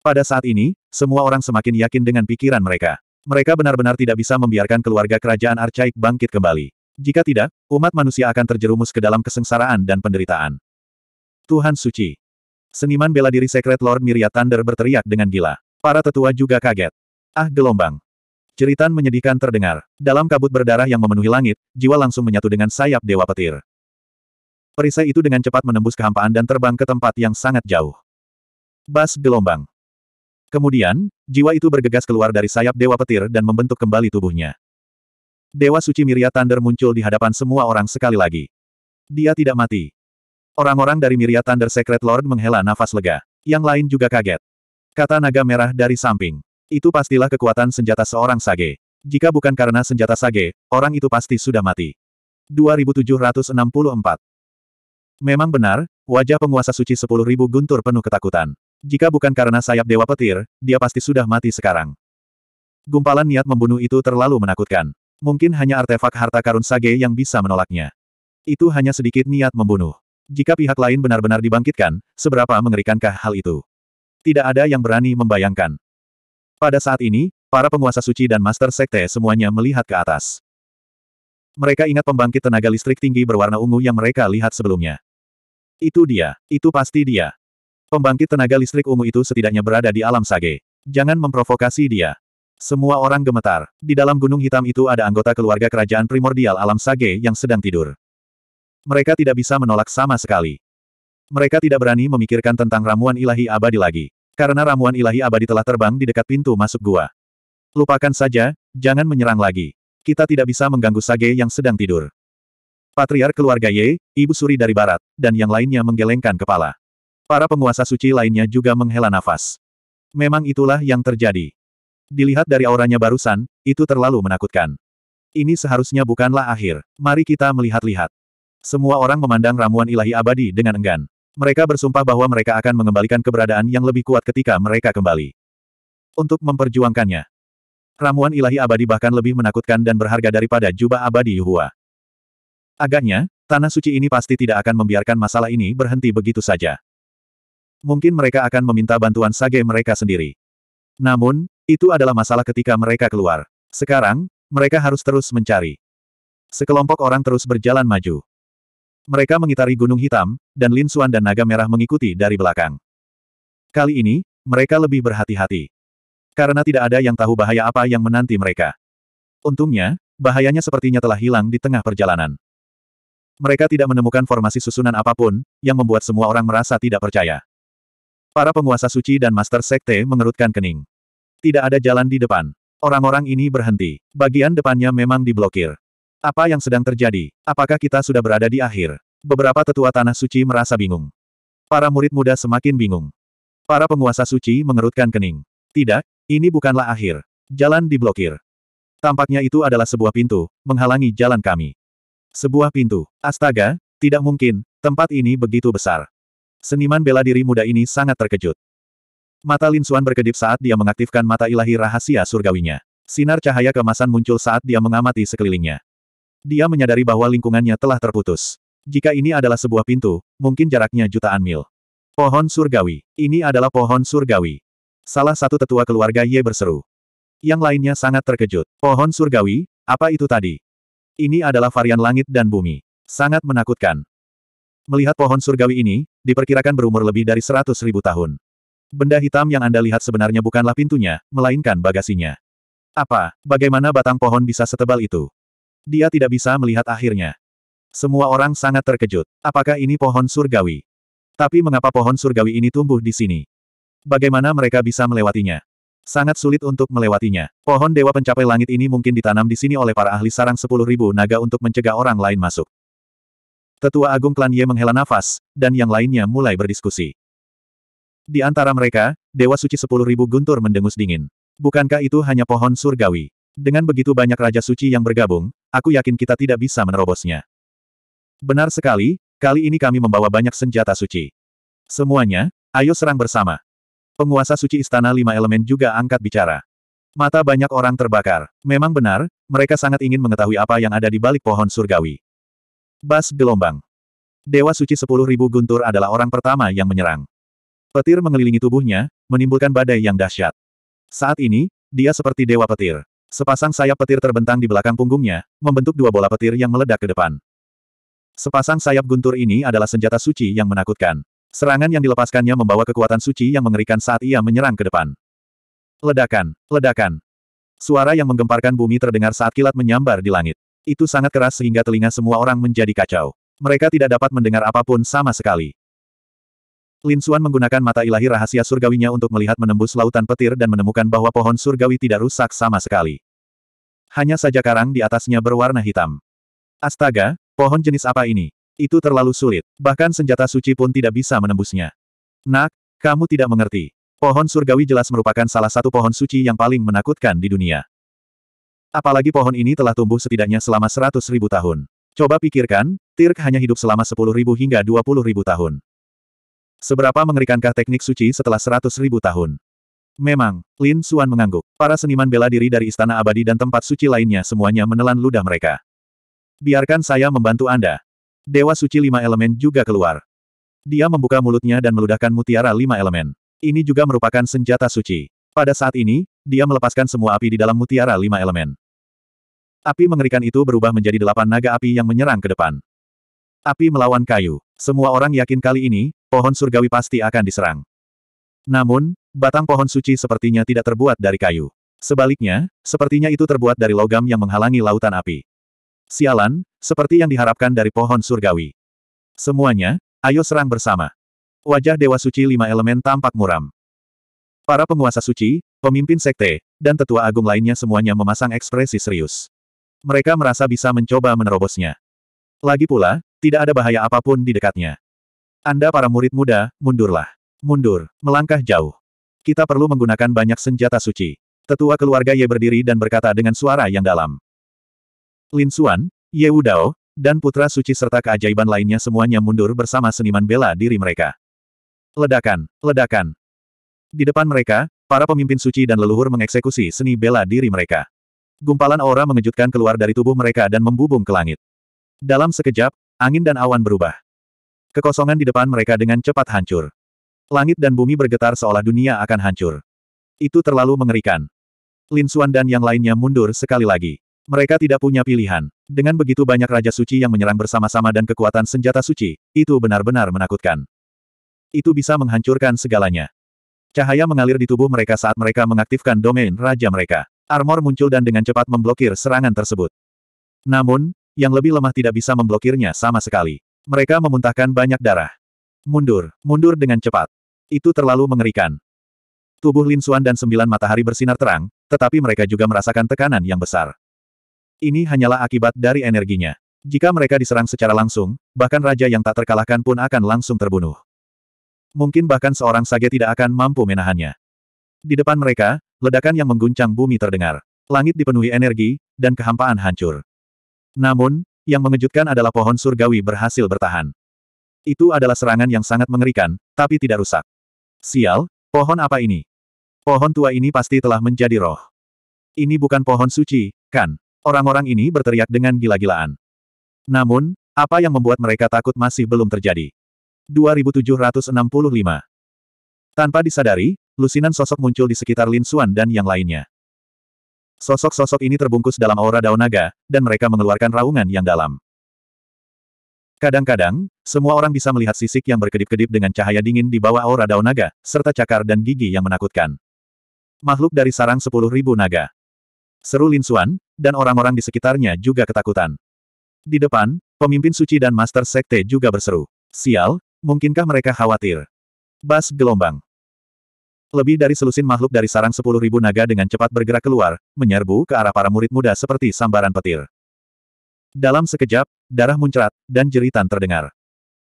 Pada saat ini, semua orang semakin yakin dengan pikiran mereka. Mereka benar-benar tidak bisa membiarkan keluarga kerajaan Arcaik bangkit kembali. Jika tidak, umat manusia akan terjerumus ke dalam kesengsaraan dan penderitaan. Tuhan Suci Seniman bela diri Secret Lord Miria Thunder berteriak dengan gila. Para tetua juga kaget. Ah gelombang. Ceritan menyedihkan terdengar. Dalam kabut berdarah yang memenuhi langit, jiwa langsung menyatu dengan sayap Dewa Petir. Perisai itu dengan cepat menembus kehampaan dan terbang ke tempat yang sangat jauh. Bas gelombang. Kemudian, jiwa itu bergegas keluar dari sayap Dewa Petir dan membentuk kembali tubuhnya. Dewa Suci Miria Thunder muncul di hadapan semua orang sekali lagi. Dia tidak mati. Orang-orang dari Miria Thunder Secret Lord menghela nafas lega. Yang lain juga kaget. Kata naga merah dari samping. Itu pastilah kekuatan senjata seorang Sage. Jika bukan karena senjata Sage, orang itu pasti sudah mati. 2764 Memang benar, wajah penguasa suci 10.000 guntur penuh ketakutan. Jika bukan karena sayap Dewa Petir, dia pasti sudah mati sekarang. Gumpalan niat membunuh itu terlalu menakutkan. Mungkin hanya artefak harta karun Sage yang bisa menolaknya. Itu hanya sedikit niat membunuh. Jika pihak lain benar-benar dibangkitkan, seberapa mengerikankah hal itu? Tidak ada yang berani membayangkan. Pada saat ini, para penguasa suci dan master sekte semuanya melihat ke atas. Mereka ingat pembangkit tenaga listrik tinggi berwarna ungu yang mereka lihat sebelumnya. Itu dia, itu pasti dia. Pembangkit tenaga listrik ungu itu setidaknya berada di alam sage. Jangan memprovokasi dia. Semua orang gemetar. Di dalam gunung hitam itu ada anggota keluarga kerajaan primordial alam sage yang sedang tidur. Mereka tidak bisa menolak sama sekali. Mereka tidak berani memikirkan tentang ramuan ilahi abadi lagi. Karena ramuan ilahi abadi telah terbang di dekat pintu masuk gua. Lupakan saja, jangan menyerang lagi. Kita tidak bisa mengganggu Sage yang sedang tidur. Patriar keluarga Ye, Ibu Suri dari barat, dan yang lainnya menggelengkan kepala. Para penguasa suci lainnya juga menghela nafas. Memang itulah yang terjadi. Dilihat dari auranya barusan, itu terlalu menakutkan. Ini seharusnya bukanlah akhir. Mari kita melihat-lihat. Semua orang memandang ramuan ilahi abadi dengan enggan. Mereka bersumpah bahwa mereka akan mengembalikan keberadaan yang lebih kuat ketika mereka kembali. Untuk memperjuangkannya. Ramuan ilahi abadi bahkan lebih menakutkan dan berharga daripada jubah abadi Yuhua. Agaknya, tanah suci ini pasti tidak akan membiarkan masalah ini berhenti begitu saja. Mungkin mereka akan meminta bantuan sage mereka sendiri. Namun, itu adalah masalah ketika mereka keluar. Sekarang, mereka harus terus mencari. Sekelompok orang terus berjalan maju. Mereka mengitari gunung hitam, dan Lin Suan dan naga merah mengikuti dari belakang. Kali ini, mereka lebih berhati-hati. Karena tidak ada yang tahu bahaya apa yang menanti mereka. Untungnya, bahayanya sepertinya telah hilang di tengah perjalanan. Mereka tidak menemukan formasi susunan apapun, yang membuat semua orang merasa tidak percaya. Para penguasa suci dan master sekte mengerutkan kening. Tidak ada jalan di depan. Orang-orang ini berhenti. Bagian depannya memang diblokir. Apa yang sedang terjadi? Apakah kita sudah berada di akhir? Beberapa tetua tanah suci merasa bingung. Para murid muda semakin bingung. Para penguasa suci mengerutkan kening. Tidak, ini bukanlah akhir. Jalan diblokir. Tampaknya itu adalah sebuah pintu, menghalangi jalan kami. Sebuah pintu. Astaga, tidak mungkin, tempat ini begitu besar. Seniman bela diri muda ini sangat terkejut. Mata Lin Xuan berkedip saat dia mengaktifkan mata ilahi rahasia surgawinya. Sinar cahaya kemasan muncul saat dia mengamati sekelilingnya. Dia menyadari bahwa lingkungannya telah terputus. Jika ini adalah sebuah pintu, mungkin jaraknya jutaan mil. Pohon surgawi. Ini adalah pohon surgawi. Salah satu tetua keluarga Ye berseru. Yang lainnya sangat terkejut. Pohon surgawi, apa itu tadi? Ini adalah varian langit dan bumi. Sangat menakutkan. Melihat pohon surgawi ini, diperkirakan berumur lebih dari seratus ribu tahun. Benda hitam yang Anda lihat sebenarnya bukanlah pintunya, melainkan bagasinya. Apa, bagaimana batang pohon bisa setebal itu? Dia tidak bisa melihat akhirnya. Semua orang sangat terkejut. Apakah ini pohon surgawi? Tapi mengapa pohon surgawi ini tumbuh di sini? Bagaimana mereka bisa melewatinya? Sangat sulit untuk melewatinya. Pohon dewa pencapai langit ini mungkin ditanam di sini oleh para ahli sarang sepuluh ribu naga untuk mencegah orang lain masuk. Tetua Agung Klan Ye menghela nafas, dan yang lainnya mulai berdiskusi. Di antara mereka, Dewa Suci sepuluh ribu guntur mendengus dingin. Bukankah itu hanya pohon surgawi? Dengan begitu banyak Raja Suci yang bergabung, aku yakin kita tidak bisa menerobosnya. Benar sekali, kali ini kami membawa banyak senjata suci. Semuanya, ayo serang bersama. Penguasa suci istana lima elemen juga angkat bicara. Mata banyak orang terbakar. Memang benar, mereka sangat ingin mengetahui apa yang ada di balik pohon surgawi. Bas gelombang. Dewa suci sepuluh ribu guntur adalah orang pertama yang menyerang. Petir mengelilingi tubuhnya, menimbulkan badai yang dahsyat. Saat ini, dia seperti dewa petir. Sepasang sayap petir terbentang di belakang punggungnya, membentuk dua bola petir yang meledak ke depan. Sepasang sayap guntur ini adalah senjata suci yang menakutkan. Serangan yang dilepaskannya membawa kekuatan suci yang mengerikan saat ia menyerang ke depan. Ledakan, ledakan. Suara yang menggemparkan bumi terdengar saat kilat menyambar di langit. Itu sangat keras sehingga telinga semua orang menjadi kacau. Mereka tidak dapat mendengar apapun sama sekali. Lin Xuan menggunakan mata ilahi rahasia surgawinya untuk melihat menembus lautan petir dan menemukan bahwa pohon surgawi tidak rusak sama sekali. Hanya saja karang di atasnya berwarna hitam. Astaga, pohon jenis apa ini? Itu terlalu sulit, bahkan senjata suci pun tidak bisa menembusnya. Nak, kamu tidak mengerti. Pohon surgawi jelas merupakan salah satu pohon suci yang paling menakutkan di dunia. Apalagi pohon ini telah tumbuh setidaknya selama seratus ribu tahun. Coba pikirkan, Tirk hanya hidup selama sepuluh ribu hingga dua puluh ribu tahun. Seberapa mengerikankah teknik suci setelah seratus ribu tahun? Memang, Lin Suan mengangguk. Para seniman bela diri dari Istana Abadi dan tempat suci lainnya semuanya menelan ludah mereka. Biarkan saya membantu Anda. Dewa suci lima elemen juga keluar. Dia membuka mulutnya dan meludahkan mutiara lima elemen. Ini juga merupakan senjata suci. Pada saat ini, dia melepaskan semua api di dalam mutiara lima elemen. Api mengerikan itu berubah menjadi delapan naga api yang menyerang ke depan. Api melawan kayu. Semua orang yakin kali ini, pohon surgawi pasti akan diserang. Namun, batang pohon suci sepertinya tidak terbuat dari kayu. Sebaliknya, sepertinya itu terbuat dari logam yang menghalangi lautan api. Sialan, seperti yang diharapkan dari pohon surgawi. Semuanya, ayo serang bersama. Wajah Dewa Suci lima elemen tampak muram. Para penguasa suci, pemimpin sekte, dan tetua agung lainnya semuanya memasang ekspresi serius. Mereka merasa bisa mencoba menerobosnya. Lagi pula, tidak ada bahaya apapun di dekatnya. Anda para murid muda, mundurlah. Mundur, melangkah jauh. Kita perlu menggunakan banyak senjata suci. Tetua keluarga Ye berdiri dan berkata dengan suara yang dalam. Lin Xuan, Ye Wudao, dan putra suci serta keajaiban lainnya semuanya mundur bersama seniman bela diri mereka. Ledakan, ledakan. Di depan mereka, para pemimpin suci dan leluhur mengeksekusi seni bela diri mereka. Gumpalan aura mengejutkan keluar dari tubuh mereka dan membubung ke langit. Dalam sekejap, angin dan awan berubah. Kekosongan di depan mereka dengan cepat hancur. Langit dan bumi bergetar seolah dunia akan hancur. Itu terlalu mengerikan. Lin Xuan dan yang lainnya mundur sekali lagi. Mereka tidak punya pilihan. Dengan begitu banyak Raja Suci yang menyerang bersama-sama dan kekuatan senjata suci, itu benar-benar menakutkan. Itu bisa menghancurkan segalanya. Cahaya mengalir di tubuh mereka saat mereka mengaktifkan domain Raja mereka. Armor muncul dan dengan cepat memblokir serangan tersebut. Namun, yang lebih lemah tidak bisa memblokirnya sama sekali. Mereka memuntahkan banyak darah. Mundur, mundur dengan cepat. Itu terlalu mengerikan. Tubuh Lin Xuan dan sembilan matahari bersinar terang, tetapi mereka juga merasakan tekanan yang besar. Ini hanyalah akibat dari energinya. Jika mereka diserang secara langsung, bahkan raja yang tak terkalahkan pun akan langsung terbunuh. Mungkin bahkan seorang sage tidak akan mampu menahannya. Di depan mereka, ledakan yang mengguncang bumi terdengar. Langit dipenuhi energi, dan kehampaan hancur. Namun, yang mengejutkan adalah pohon surgawi berhasil bertahan. Itu adalah serangan yang sangat mengerikan, tapi tidak rusak. Sial, pohon apa ini? Pohon tua ini pasti telah menjadi roh. Ini bukan pohon suci, kan? Orang-orang ini berteriak dengan gila-gilaan. Namun, apa yang membuat mereka takut masih belum terjadi. 2765 Tanpa disadari, lusinan sosok muncul di sekitar Lin Xuan dan yang lainnya. Sosok-sosok ini terbungkus dalam aura daun naga, dan mereka mengeluarkan raungan yang dalam. Kadang-kadang, semua orang bisa melihat sisik yang berkedip-kedip dengan cahaya dingin di bawah aura daun naga, serta cakar dan gigi yang menakutkan. Makhluk dari sarang sepuluh ribu naga. Seru Lin Xuan, dan orang-orang di sekitarnya juga ketakutan. Di depan, pemimpin suci dan master sekte juga berseru. Sial, mungkinkah mereka khawatir? Bas gelombang. Lebih dari selusin makhluk dari sarang sepuluh ribu naga dengan cepat bergerak keluar, menyerbu ke arah para murid muda seperti sambaran petir. Dalam sekejap, darah muncrat, dan jeritan terdengar.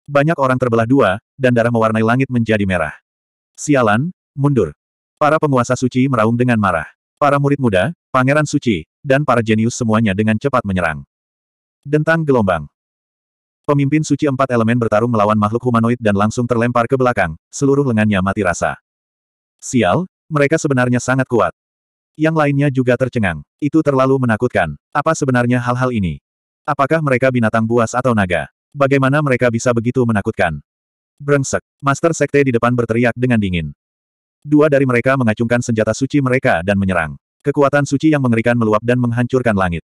Banyak orang terbelah dua, dan darah mewarnai langit menjadi merah. Sialan, mundur. Para penguasa suci meraung dengan marah. Para murid muda, pangeran suci, dan para jenius semuanya dengan cepat menyerang. Dentang gelombang. Pemimpin suci empat elemen bertarung melawan makhluk humanoid dan langsung terlempar ke belakang, seluruh lengannya mati rasa. Sial, mereka sebenarnya sangat kuat. Yang lainnya juga tercengang. Itu terlalu menakutkan. Apa sebenarnya hal-hal ini? Apakah mereka binatang buas atau naga? Bagaimana mereka bisa begitu menakutkan? Brengsek, Master Sekte di depan berteriak dengan dingin. Dua dari mereka mengacungkan senjata suci mereka dan menyerang. Kekuatan suci yang mengerikan meluap dan menghancurkan langit.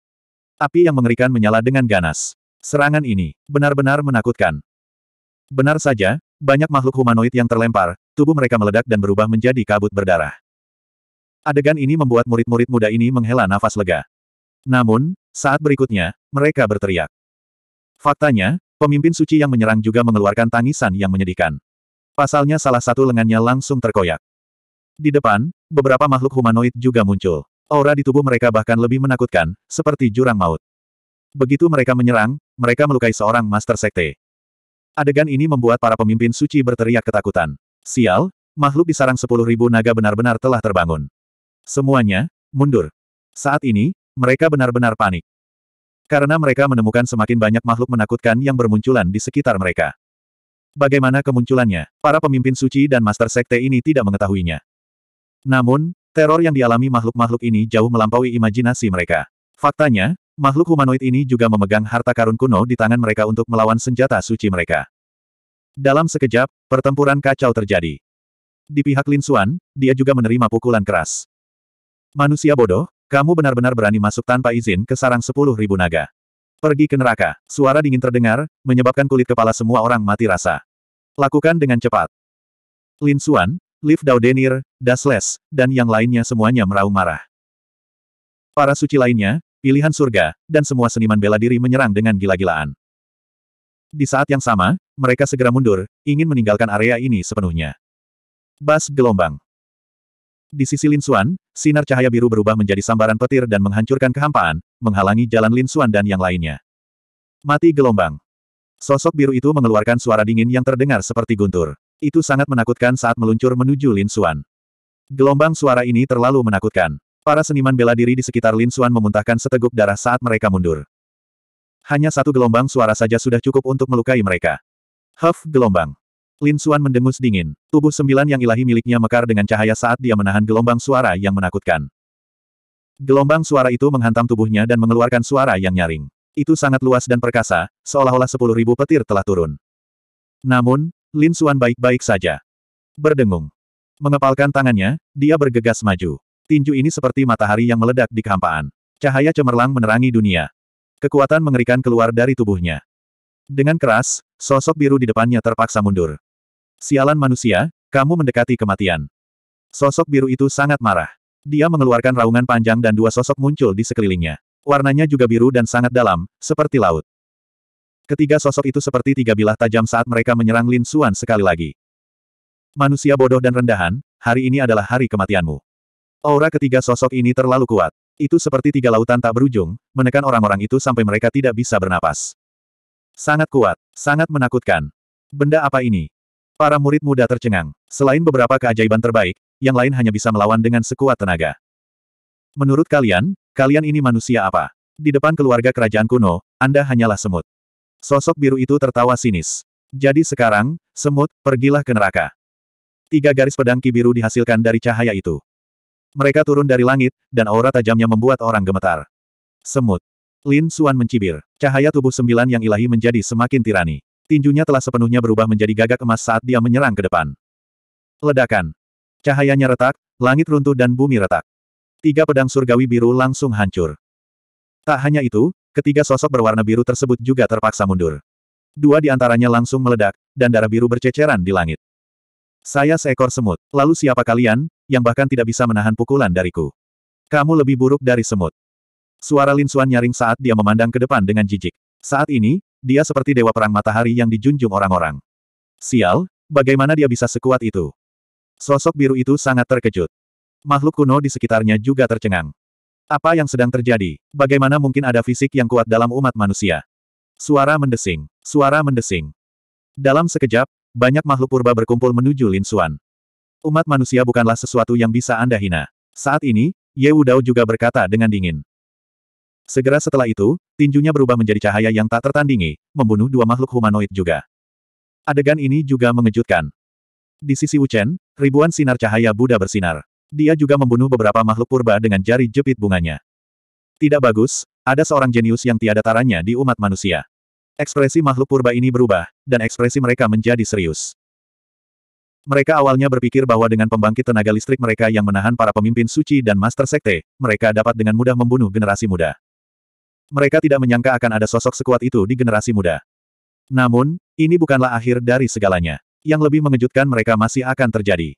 Api yang mengerikan menyala dengan ganas. Serangan ini benar-benar menakutkan. Benar saja, banyak makhluk humanoid yang terlempar, tubuh mereka meledak dan berubah menjadi kabut berdarah. Adegan ini membuat murid-murid muda ini menghela nafas lega. Namun, saat berikutnya, mereka berteriak. Faktanya, pemimpin suci yang menyerang juga mengeluarkan tangisan yang menyedihkan. Pasalnya salah satu lengannya langsung terkoyak. Di depan, beberapa makhluk humanoid juga muncul. Aura di tubuh mereka bahkan lebih menakutkan, seperti jurang maut. Begitu mereka menyerang, mereka melukai seorang Master Sekte. Adegan ini membuat para pemimpin suci berteriak ketakutan. Sial, makhluk di sarang sepuluh ribu naga benar-benar telah terbangun. Semuanya, mundur. Saat ini, mereka benar-benar panik. Karena mereka menemukan semakin banyak makhluk menakutkan yang bermunculan di sekitar mereka. Bagaimana kemunculannya, para pemimpin suci dan master sekte ini tidak mengetahuinya. Namun, teror yang dialami makhluk-makhluk ini jauh melampaui imajinasi mereka. Faktanya, makhluk humanoid ini juga memegang harta karun kuno di tangan mereka untuk melawan senjata suci mereka. Dalam sekejap, pertempuran kacau terjadi. Di pihak Lin Xuan, dia juga menerima pukulan keras. Manusia bodoh, kamu benar-benar berani masuk tanpa izin ke sarang sepuluh ribu naga. Pergi ke neraka, suara dingin terdengar, menyebabkan kulit kepala semua orang mati rasa. Lakukan dengan cepat. Lin Xuan, Liv Daudenir, Dasles, dan yang lainnya semuanya meraung marah. Para suci lainnya, pilihan surga, dan semua seniman bela diri menyerang dengan gila-gilaan. Di saat yang sama, mereka segera mundur, ingin meninggalkan area ini sepenuhnya. Bas gelombang. Di sisi Lin Xuan, sinar cahaya biru berubah menjadi sambaran petir dan menghancurkan kehampaan, menghalangi jalan Lin Xuan dan yang lainnya. Mati gelombang. Sosok biru itu mengeluarkan suara dingin yang terdengar seperti guntur. Itu sangat menakutkan saat meluncur menuju Lin Xuan. Gelombang suara ini terlalu menakutkan. Para seniman bela diri di sekitar Lin Xuan memuntahkan seteguk darah saat mereka mundur. Hanya satu gelombang suara saja sudah cukup untuk melukai mereka. Huff gelombang. Lin Suan mendengus dingin. Tubuh sembilan yang ilahi miliknya mekar dengan cahaya saat dia menahan gelombang suara yang menakutkan. Gelombang suara itu menghantam tubuhnya dan mengeluarkan suara yang nyaring. Itu sangat luas dan perkasa, seolah-olah sepuluh ribu petir telah turun. Namun, Lin Suan baik-baik saja. Berdengung. Mengepalkan tangannya, dia bergegas maju. Tinju ini seperti matahari yang meledak di kehampaan. Cahaya cemerlang menerangi dunia. Kekuatan mengerikan keluar dari tubuhnya. Dengan keras, sosok biru di depannya terpaksa mundur. Sialan manusia, kamu mendekati kematian. Sosok biru itu sangat marah. Dia mengeluarkan raungan panjang dan dua sosok muncul di sekelilingnya. Warnanya juga biru dan sangat dalam, seperti laut. Ketiga sosok itu seperti tiga bilah tajam saat mereka menyerang Lin Xuan sekali lagi. Manusia bodoh dan rendahan, hari ini adalah hari kematianmu. Aura ketiga sosok ini terlalu kuat. Itu seperti tiga lautan tak berujung, menekan orang-orang itu sampai mereka tidak bisa bernapas. Sangat kuat, sangat menakutkan. Benda apa ini? Para murid muda tercengang. Selain beberapa keajaiban terbaik, yang lain hanya bisa melawan dengan sekuat tenaga. Menurut kalian, kalian ini manusia apa? Di depan keluarga kerajaan kuno, Anda hanyalah semut. Sosok biru itu tertawa sinis. Jadi sekarang, semut, pergilah ke neraka. Tiga garis pedang biru dihasilkan dari cahaya itu. Mereka turun dari langit, dan aura tajamnya membuat orang gemetar. Semut. Lin Suan mencibir. Cahaya tubuh sembilan yang ilahi menjadi semakin tirani. Tinjunya telah sepenuhnya berubah menjadi gagak emas saat dia menyerang ke depan. Ledakan. Cahayanya retak, langit runtuh dan bumi retak. Tiga pedang surgawi biru langsung hancur. Tak hanya itu, ketiga sosok berwarna biru tersebut juga terpaksa mundur. Dua di antaranya langsung meledak, dan darah biru berceceran di langit. Saya seekor semut. Lalu siapa kalian, yang bahkan tidak bisa menahan pukulan dariku? Kamu lebih buruk dari semut. Suara Lin Xuan nyaring saat dia memandang ke depan dengan jijik. Saat ini, dia seperti dewa perang matahari yang dijunjung orang-orang. Sial, bagaimana dia bisa sekuat itu? Sosok biru itu sangat terkejut. Makhluk kuno di sekitarnya juga tercengang. Apa yang sedang terjadi? Bagaimana mungkin ada fisik yang kuat dalam umat manusia? Suara mendesing. Suara mendesing. Dalam sekejap, banyak makhluk purba berkumpul menuju Lin Xuan. Umat manusia bukanlah sesuatu yang bisa Anda hina. Saat ini, Ye Dao juga berkata dengan dingin. Segera setelah itu, tinjunya berubah menjadi cahaya yang tak tertandingi, membunuh dua makhluk humanoid juga. Adegan ini juga mengejutkan. Di sisi Wuchen, ribuan sinar cahaya Buddha bersinar. Dia juga membunuh beberapa makhluk purba dengan jari jepit bunganya. Tidak bagus, ada seorang jenius yang tiada taranya di umat manusia. Ekspresi makhluk purba ini berubah, dan ekspresi mereka menjadi serius. Mereka awalnya berpikir bahwa dengan pembangkit tenaga listrik mereka yang menahan para pemimpin suci dan master sekte, mereka dapat dengan mudah membunuh generasi muda. Mereka tidak menyangka akan ada sosok sekuat itu di generasi muda. Namun, ini bukanlah akhir dari segalanya. Yang lebih mengejutkan mereka masih akan terjadi.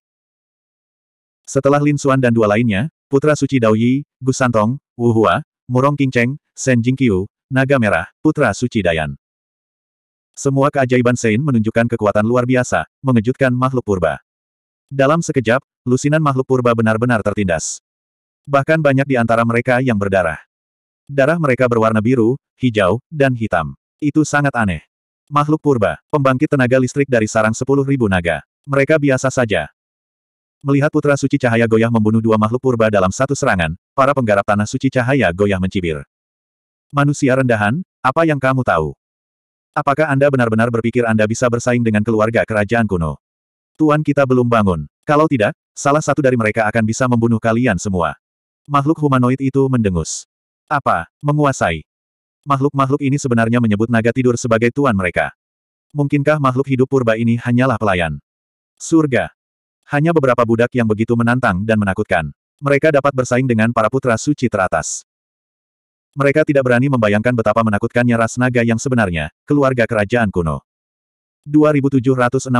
Setelah Lin Xuan dan dua lainnya, Putra Suci Dao Yi, Gu Santong, Wu Hua, Murong Qingcheng, Shen Jingqiu, Naga Merah, Putra Suci Dayan. Semua keajaiban Sein menunjukkan kekuatan luar biasa, mengejutkan makhluk purba. Dalam sekejap, lusinan makhluk purba benar-benar tertindas. Bahkan banyak di antara mereka yang berdarah. Darah mereka berwarna biru, hijau, dan hitam. Itu sangat aneh. Makhluk purba, pembangkit tenaga listrik dari sarang 10.000 naga. Mereka biasa saja, Melihat putra suci cahaya goyah membunuh dua makhluk purba dalam satu serangan, para penggarap tanah suci cahaya goyah mencibir. Manusia rendahan, apa yang kamu tahu? Apakah Anda benar-benar berpikir Anda bisa bersaing dengan keluarga kerajaan kuno? Tuan kita belum bangun. Kalau tidak, salah satu dari mereka akan bisa membunuh kalian semua. Makhluk humanoid itu mendengus. Apa? Menguasai. Makhluk-makhluk ini sebenarnya menyebut naga tidur sebagai tuan mereka. Mungkinkah makhluk hidup purba ini hanyalah pelayan? Surga. Hanya beberapa budak yang begitu menantang dan menakutkan. Mereka dapat bersaing dengan para putra suci teratas. Mereka tidak berani membayangkan betapa menakutkannya ras naga yang sebenarnya, keluarga kerajaan kuno. 2766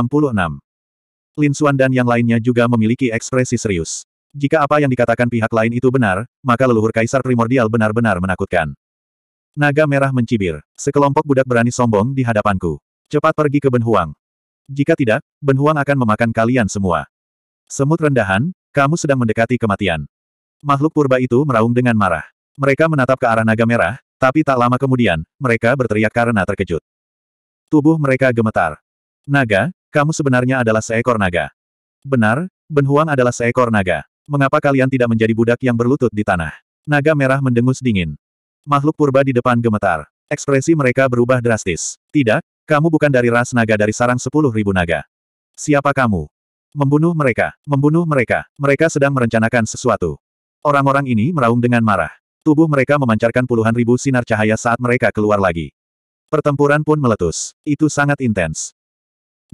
Lin Xuan dan yang lainnya juga memiliki ekspresi serius. Jika apa yang dikatakan pihak lain itu benar, maka leluhur kaisar primordial benar-benar menakutkan. Naga merah mencibir. Sekelompok budak berani sombong di hadapanku. Cepat pergi ke Ben Huang. Jika tidak, Ben Huang akan memakan kalian semua. Semut rendahan, kamu sedang mendekati kematian. Makhluk purba itu meraung dengan marah. Mereka menatap ke arah naga merah, tapi tak lama kemudian, mereka berteriak karena terkejut. Tubuh mereka gemetar. Naga, kamu sebenarnya adalah seekor naga. Benar, Ben adalah seekor naga. Mengapa kalian tidak menjadi budak yang berlutut di tanah? Naga merah mendengus dingin. Makhluk purba di depan gemetar. Ekspresi mereka berubah drastis. Tidak, kamu bukan dari ras naga dari sarang sepuluh ribu naga. Siapa kamu? Membunuh mereka, membunuh mereka. Mereka sedang merencanakan sesuatu. Orang-orang ini meraung dengan marah. Tubuh mereka memancarkan puluhan ribu sinar cahaya saat mereka keluar lagi. Pertempuran pun meletus. Itu sangat intens.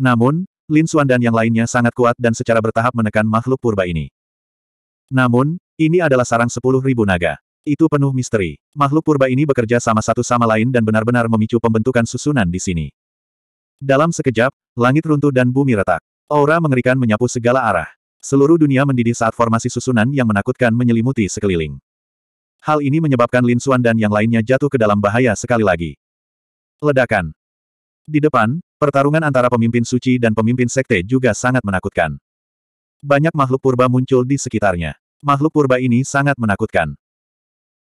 Namun, Lin Xuan dan yang lainnya sangat kuat dan secara bertahap menekan makhluk purba ini. Namun, ini adalah sarang sepuluh ribu naga. Itu penuh misteri. Makhluk purba ini bekerja sama satu sama lain dan benar-benar memicu pembentukan susunan di sini. Dalam sekejap, langit runtuh dan bumi retak. Aura mengerikan menyapu segala arah. Seluruh dunia mendidih saat formasi susunan yang menakutkan menyelimuti sekeliling. Hal ini menyebabkan Lin Xuan dan yang lainnya jatuh ke dalam bahaya sekali lagi. Ledakan. Di depan, pertarungan antara pemimpin suci dan pemimpin sekte juga sangat menakutkan. Banyak makhluk purba muncul di sekitarnya. Makhluk purba ini sangat menakutkan.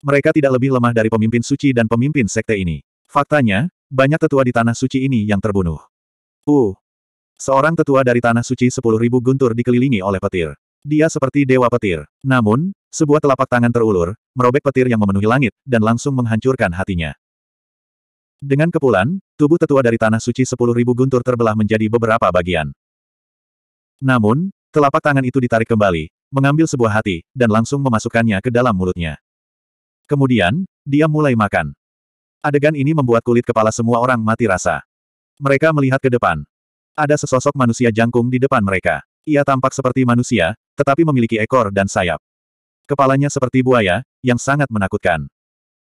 Mereka tidak lebih lemah dari pemimpin suci dan pemimpin sekte ini. Faktanya, banyak tetua di tanah suci ini yang terbunuh. Uh. Seorang tetua dari tanah suci sepuluh ribu guntur dikelilingi oleh petir. Dia seperti dewa petir. Namun, sebuah telapak tangan terulur, merobek petir yang memenuhi langit, dan langsung menghancurkan hatinya. Dengan kepulan, tubuh tetua dari tanah suci sepuluh ribu guntur terbelah menjadi beberapa bagian. Namun, telapak tangan itu ditarik kembali, mengambil sebuah hati, dan langsung memasukkannya ke dalam mulutnya. Kemudian, dia mulai makan. Adegan ini membuat kulit kepala semua orang mati rasa. Mereka melihat ke depan. Ada sesosok manusia jangkung di depan mereka. Ia tampak seperti manusia, tetapi memiliki ekor dan sayap. Kepalanya seperti buaya, yang sangat menakutkan.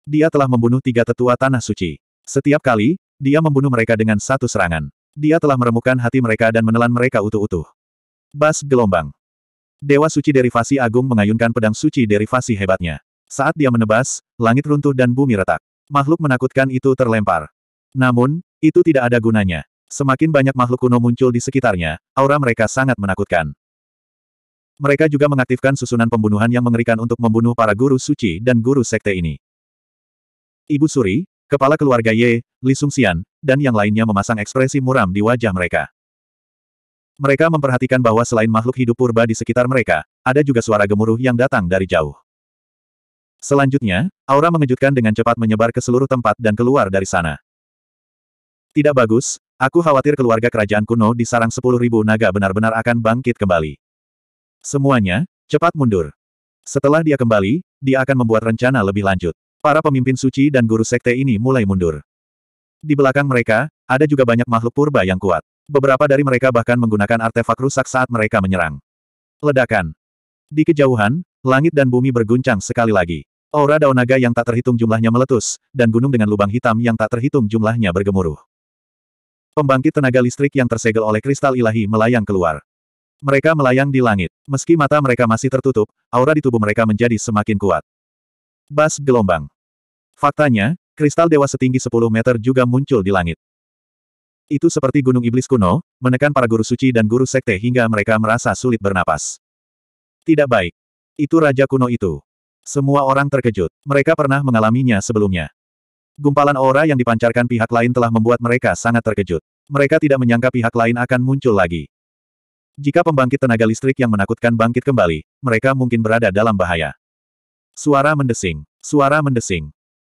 Dia telah membunuh tiga tetua tanah suci. Setiap kali, dia membunuh mereka dengan satu serangan. Dia telah meremukkan hati mereka dan menelan mereka utuh-utuh. Bas gelombang. Dewa suci derivasi agung mengayunkan pedang suci derivasi hebatnya. Saat dia menebas, langit runtuh dan bumi retak. Makhluk menakutkan itu terlempar. Namun, itu tidak ada gunanya. Semakin banyak makhluk kuno muncul di sekitarnya, aura mereka sangat menakutkan. Mereka juga mengaktifkan susunan pembunuhan yang mengerikan untuk membunuh para guru suci dan guru sekte ini. Ibu Suri, kepala keluarga Ye, Li Sungxian, dan yang lainnya memasang ekspresi muram di wajah mereka. Mereka memperhatikan bahwa selain makhluk hidup purba di sekitar mereka, ada juga suara gemuruh yang datang dari jauh. Selanjutnya, aura mengejutkan dengan cepat menyebar ke seluruh tempat dan keluar dari sana. Tidak bagus, Aku khawatir keluarga kerajaan kuno di sarang sepuluh ribu naga benar-benar akan bangkit kembali. Semuanya, cepat mundur. Setelah dia kembali, dia akan membuat rencana lebih lanjut. Para pemimpin suci dan guru sekte ini mulai mundur. Di belakang mereka, ada juga banyak makhluk purba yang kuat. Beberapa dari mereka bahkan menggunakan artefak rusak saat mereka menyerang. Ledakan. Di kejauhan, langit dan bumi berguncang sekali lagi. Aura daun naga yang tak terhitung jumlahnya meletus, dan gunung dengan lubang hitam yang tak terhitung jumlahnya bergemuruh. Pembangkit tenaga listrik yang tersegel oleh kristal ilahi melayang keluar. Mereka melayang di langit. Meski mata mereka masih tertutup, aura di tubuh mereka menjadi semakin kuat. Bas gelombang. Faktanya, kristal dewa setinggi 10 meter juga muncul di langit. Itu seperti gunung iblis kuno, menekan para guru suci dan guru sekte hingga mereka merasa sulit bernapas. Tidak baik. Itu raja kuno itu. Semua orang terkejut. Mereka pernah mengalaminya sebelumnya. Gumpalan aura yang dipancarkan pihak lain telah membuat mereka sangat terkejut. Mereka tidak menyangka pihak lain akan muncul lagi. Jika pembangkit tenaga listrik yang menakutkan bangkit kembali, mereka mungkin berada dalam bahaya. Suara mendesing. Suara mendesing.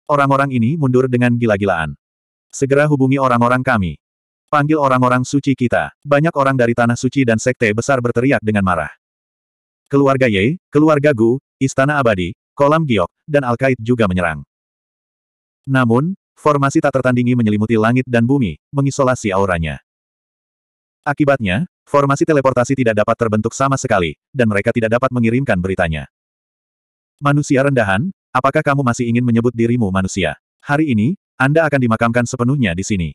Orang-orang ini mundur dengan gila-gilaan. Segera hubungi orang-orang kami. Panggil orang-orang suci kita. Banyak orang dari tanah suci dan sekte besar berteriak dengan marah. Keluarga Ye, keluarga Gu, Istana Abadi, Kolam Giok, dan al juga menyerang. Namun, formasi tak tertandingi menyelimuti langit dan bumi, mengisolasi auranya. Akibatnya, formasi teleportasi tidak dapat terbentuk sama sekali, dan mereka tidak dapat mengirimkan beritanya. Manusia rendahan, apakah kamu masih ingin menyebut dirimu manusia? Hari ini, Anda akan dimakamkan sepenuhnya di sini.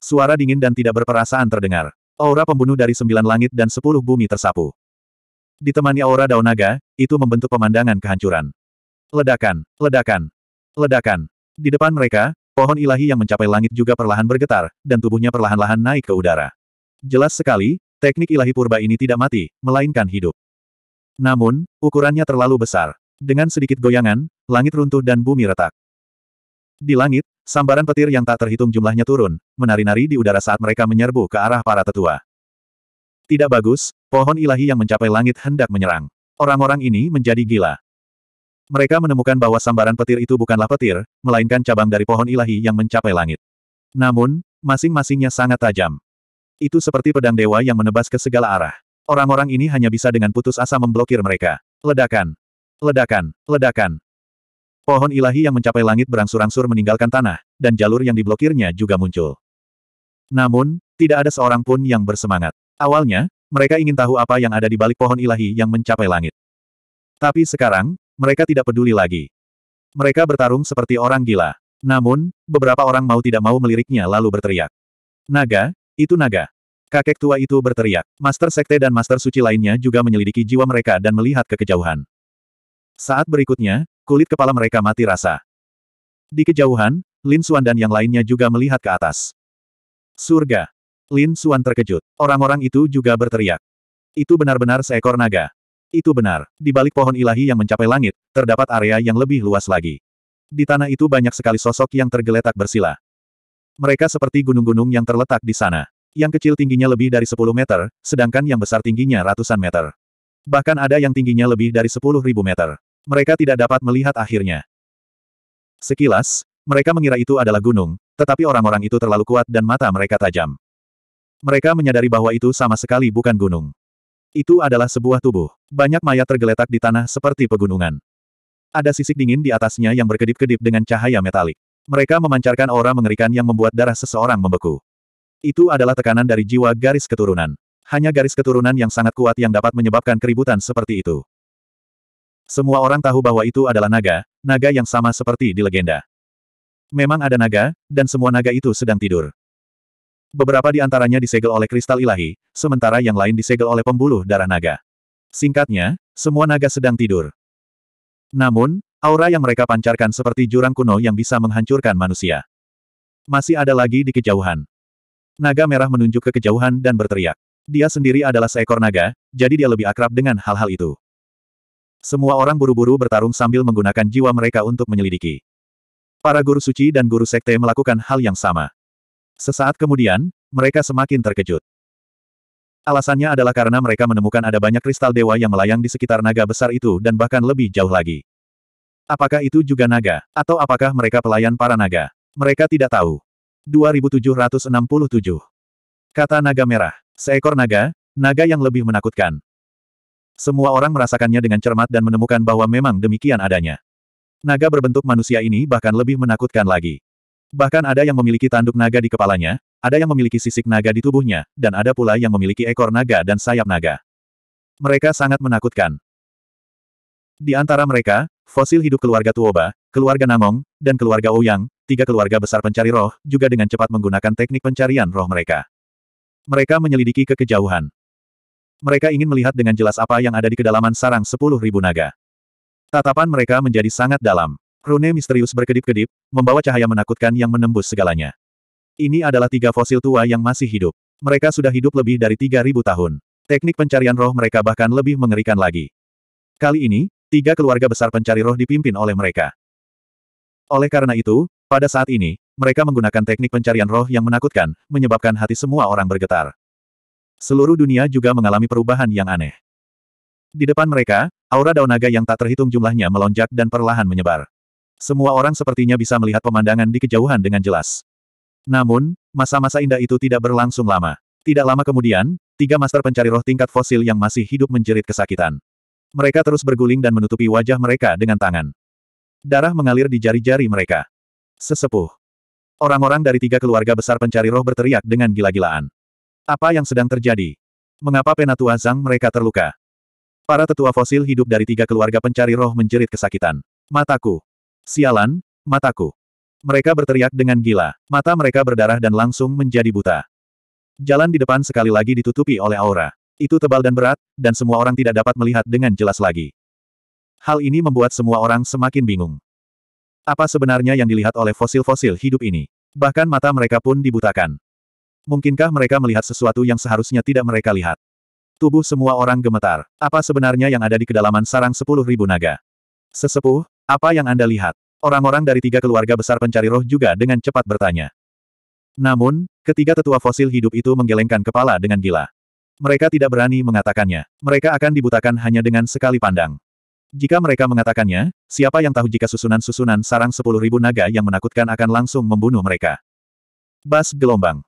Suara dingin dan tidak berperasaan terdengar. Aura pembunuh dari sembilan langit dan sepuluh bumi tersapu. Ditemani aura daun naga, itu membentuk pemandangan kehancuran. Ledakan, ledakan, ledakan. Di depan mereka, pohon ilahi yang mencapai langit juga perlahan bergetar, dan tubuhnya perlahan-lahan naik ke udara. Jelas sekali, teknik ilahi purba ini tidak mati, melainkan hidup. Namun, ukurannya terlalu besar. Dengan sedikit goyangan, langit runtuh dan bumi retak. Di langit, sambaran petir yang tak terhitung jumlahnya turun, menari-nari di udara saat mereka menyerbu ke arah para tetua. Tidak bagus, pohon ilahi yang mencapai langit hendak menyerang. Orang-orang ini menjadi gila. Mereka menemukan bahwa sambaran petir itu bukanlah petir, melainkan cabang dari pohon ilahi yang mencapai langit. Namun, masing-masingnya sangat tajam. Itu seperti pedang dewa yang menebas ke segala arah. Orang-orang ini hanya bisa dengan putus asa memblokir mereka. Ledakan! Ledakan! Ledakan! Pohon ilahi yang mencapai langit berangsur-angsur meninggalkan tanah, dan jalur yang diblokirnya juga muncul. Namun, tidak ada seorang pun yang bersemangat. Awalnya, mereka ingin tahu apa yang ada di balik pohon ilahi yang mencapai langit. Tapi sekarang, mereka tidak peduli lagi. Mereka bertarung seperti orang gila. Namun, beberapa orang mau tidak mau meliriknya lalu berteriak. Naga, itu naga. Kakek tua itu berteriak. Master Sekte dan Master Suci lainnya juga menyelidiki jiwa mereka dan melihat ke kejauhan. Saat berikutnya, kulit kepala mereka mati rasa. Di kejauhan, Lin Xuan dan yang lainnya juga melihat ke atas. Surga. Lin Xuan terkejut. Orang-orang itu juga berteriak. Itu benar-benar seekor naga. Itu benar. Di balik pohon ilahi yang mencapai langit, terdapat area yang lebih luas lagi. Di tanah itu banyak sekali sosok yang tergeletak bersila. Mereka seperti gunung-gunung yang terletak di sana. Yang kecil tingginya lebih dari 10 meter, sedangkan yang besar tingginya ratusan meter. Bahkan ada yang tingginya lebih dari 10.000 meter. Mereka tidak dapat melihat akhirnya. Sekilas, mereka mengira itu adalah gunung, tetapi orang-orang itu terlalu kuat dan mata mereka tajam. Mereka menyadari bahwa itu sama sekali bukan gunung. Itu adalah sebuah tubuh. Banyak mayat tergeletak di tanah seperti pegunungan. Ada sisik dingin di atasnya yang berkedip-kedip dengan cahaya metalik. Mereka memancarkan aura mengerikan yang membuat darah seseorang membeku. Itu adalah tekanan dari jiwa garis keturunan. Hanya garis keturunan yang sangat kuat yang dapat menyebabkan keributan seperti itu. Semua orang tahu bahwa itu adalah naga, naga yang sama seperti di legenda. Memang ada naga, dan semua naga itu sedang tidur. Beberapa di antaranya disegel oleh kristal ilahi, sementara yang lain disegel oleh pembuluh darah naga. Singkatnya, semua naga sedang tidur. Namun, Aura yang mereka pancarkan seperti jurang kuno yang bisa menghancurkan manusia. Masih ada lagi di kejauhan. Naga merah menunjuk ke kejauhan dan berteriak. Dia sendiri adalah seekor naga, jadi dia lebih akrab dengan hal-hal itu. Semua orang buru-buru bertarung sambil menggunakan jiwa mereka untuk menyelidiki. Para guru suci dan guru sekte melakukan hal yang sama. Sesaat kemudian, mereka semakin terkejut. Alasannya adalah karena mereka menemukan ada banyak kristal dewa yang melayang di sekitar naga besar itu dan bahkan lebih jauh lagi. Apakah itu juga naga? Atau apakah mereka pelayan para naga? Mereka tidak tahu. 2767 Kata naga merah. Seekor naga, naga yang lebih menakutkan. Semua orang merasakannya dengan cermat dan menemukan bahwa memang demikian adanya. Naga berbentuk manusia ini bahkan lebih menakutkan lagi. Bahkan ada yang memiliki tanduk naga di kepalanya, ada yang memiliki sisik naga di tubuhnya, dan ada pula yang memiliki ekor naga dan sayap naga. Mereka sangat menakutkan. Di antara mereka, Fosil hidup keluarga Tuoba, keluarga Namong, dan keluarga Ouyang, tiga keluarga besar pencari roh, juga dengan cepat menggunakan teknik pencarian roh mereka. Mereka menyelidiki ke kejauhan. Mereka ingin melihat dengan jelas apa yang ada di kedalaman sarang sepuluh ribu naga. Tatapan mereka menjadi sangat dalam. Rune misterius berkedip-kedip, membawa cahaya menakutkan yang menembus segalanya. Ini adalah tiga fosil tua yang masih hidup. Mereka sudah hidup lebih dari tiga ribu tahun. Teknik pencarian roh mereka bahkan lebih mengerikan lagi. Kali ini, tiga keluarga besar pencari roh dipimpin oleh mereka. Oleh karena itu, pada saat ini, mereka menggunakan teknik pencarian roh yang menakutkan, menyebabkan hati semua orang bergetar. Seluruh dunia juga mengalami perubahan yang aneh. Di depan mereka, aura daun naga yang tak terhitung jumlahnya melonjak dan perlahan menyebar. Semua orang sepertinya bisa melihat pemandangan di kejauhan dengan jelas. Namun, masa-masa indah itu tidak berlangsung lama. Tidak lama kemudian, tiga master pencari roh tingkat fosil yang masih hidup menjerit kesakitan. Mereka terus berguling dan menutupi wajah mereka dengan tangan. Darah mengalir di jari-jari mereka. Sesepuh. Orang-orang dari tiga keluarga besar pencari roh berteriak dengan gila-gilaan. Apa yang sedang terjadi? Mengapa Penatua Zhang mereka terluka? Para tetua fosil hidup dari tiga keluarga pencari roh menjerit kesakitan. Mataku. Sialan, mataku. Mereka berteriak dengan gila. Mata mereka berdarah dan langsung menjadi buta. Jalan di depan sekali lagi ditutupi oleh aura. Itu tebal dan berat, dan semua orang tidak dapat melihat dengan jelas lagi. Hal ini membuat semua orang semakin bingung. Apa sebenarnya yang dilihat oleh fosil-fosil hidup ini? Bahkan mata mereka pun dibutakan. Mungkinkah mereka melihat sesuatu yang seharusnya tidak mereka lihat? Tubuh semua orang gemetar. Apa sebenarnya yang ada di kedalaman sarang sepuluh ribu naga? Sesepuh, apa yang Anda lihat? Orang-orang dari tiga keluarga besar pencari roh juga dengan cepat bertanya. Namun, ketiga tetua fosil hidup itu menggelengkan kepala dengan gila. Mereka tidak berani mengatakannya. Mereka akan dibutakan hanya dengan sekali pandang. Jika mereka mengatakannya, siapa yang tahu jika susunan-susunan sarang sepuluh ribu naga yang menakutkan akan langsung membunuh mereka. Bas gelombang.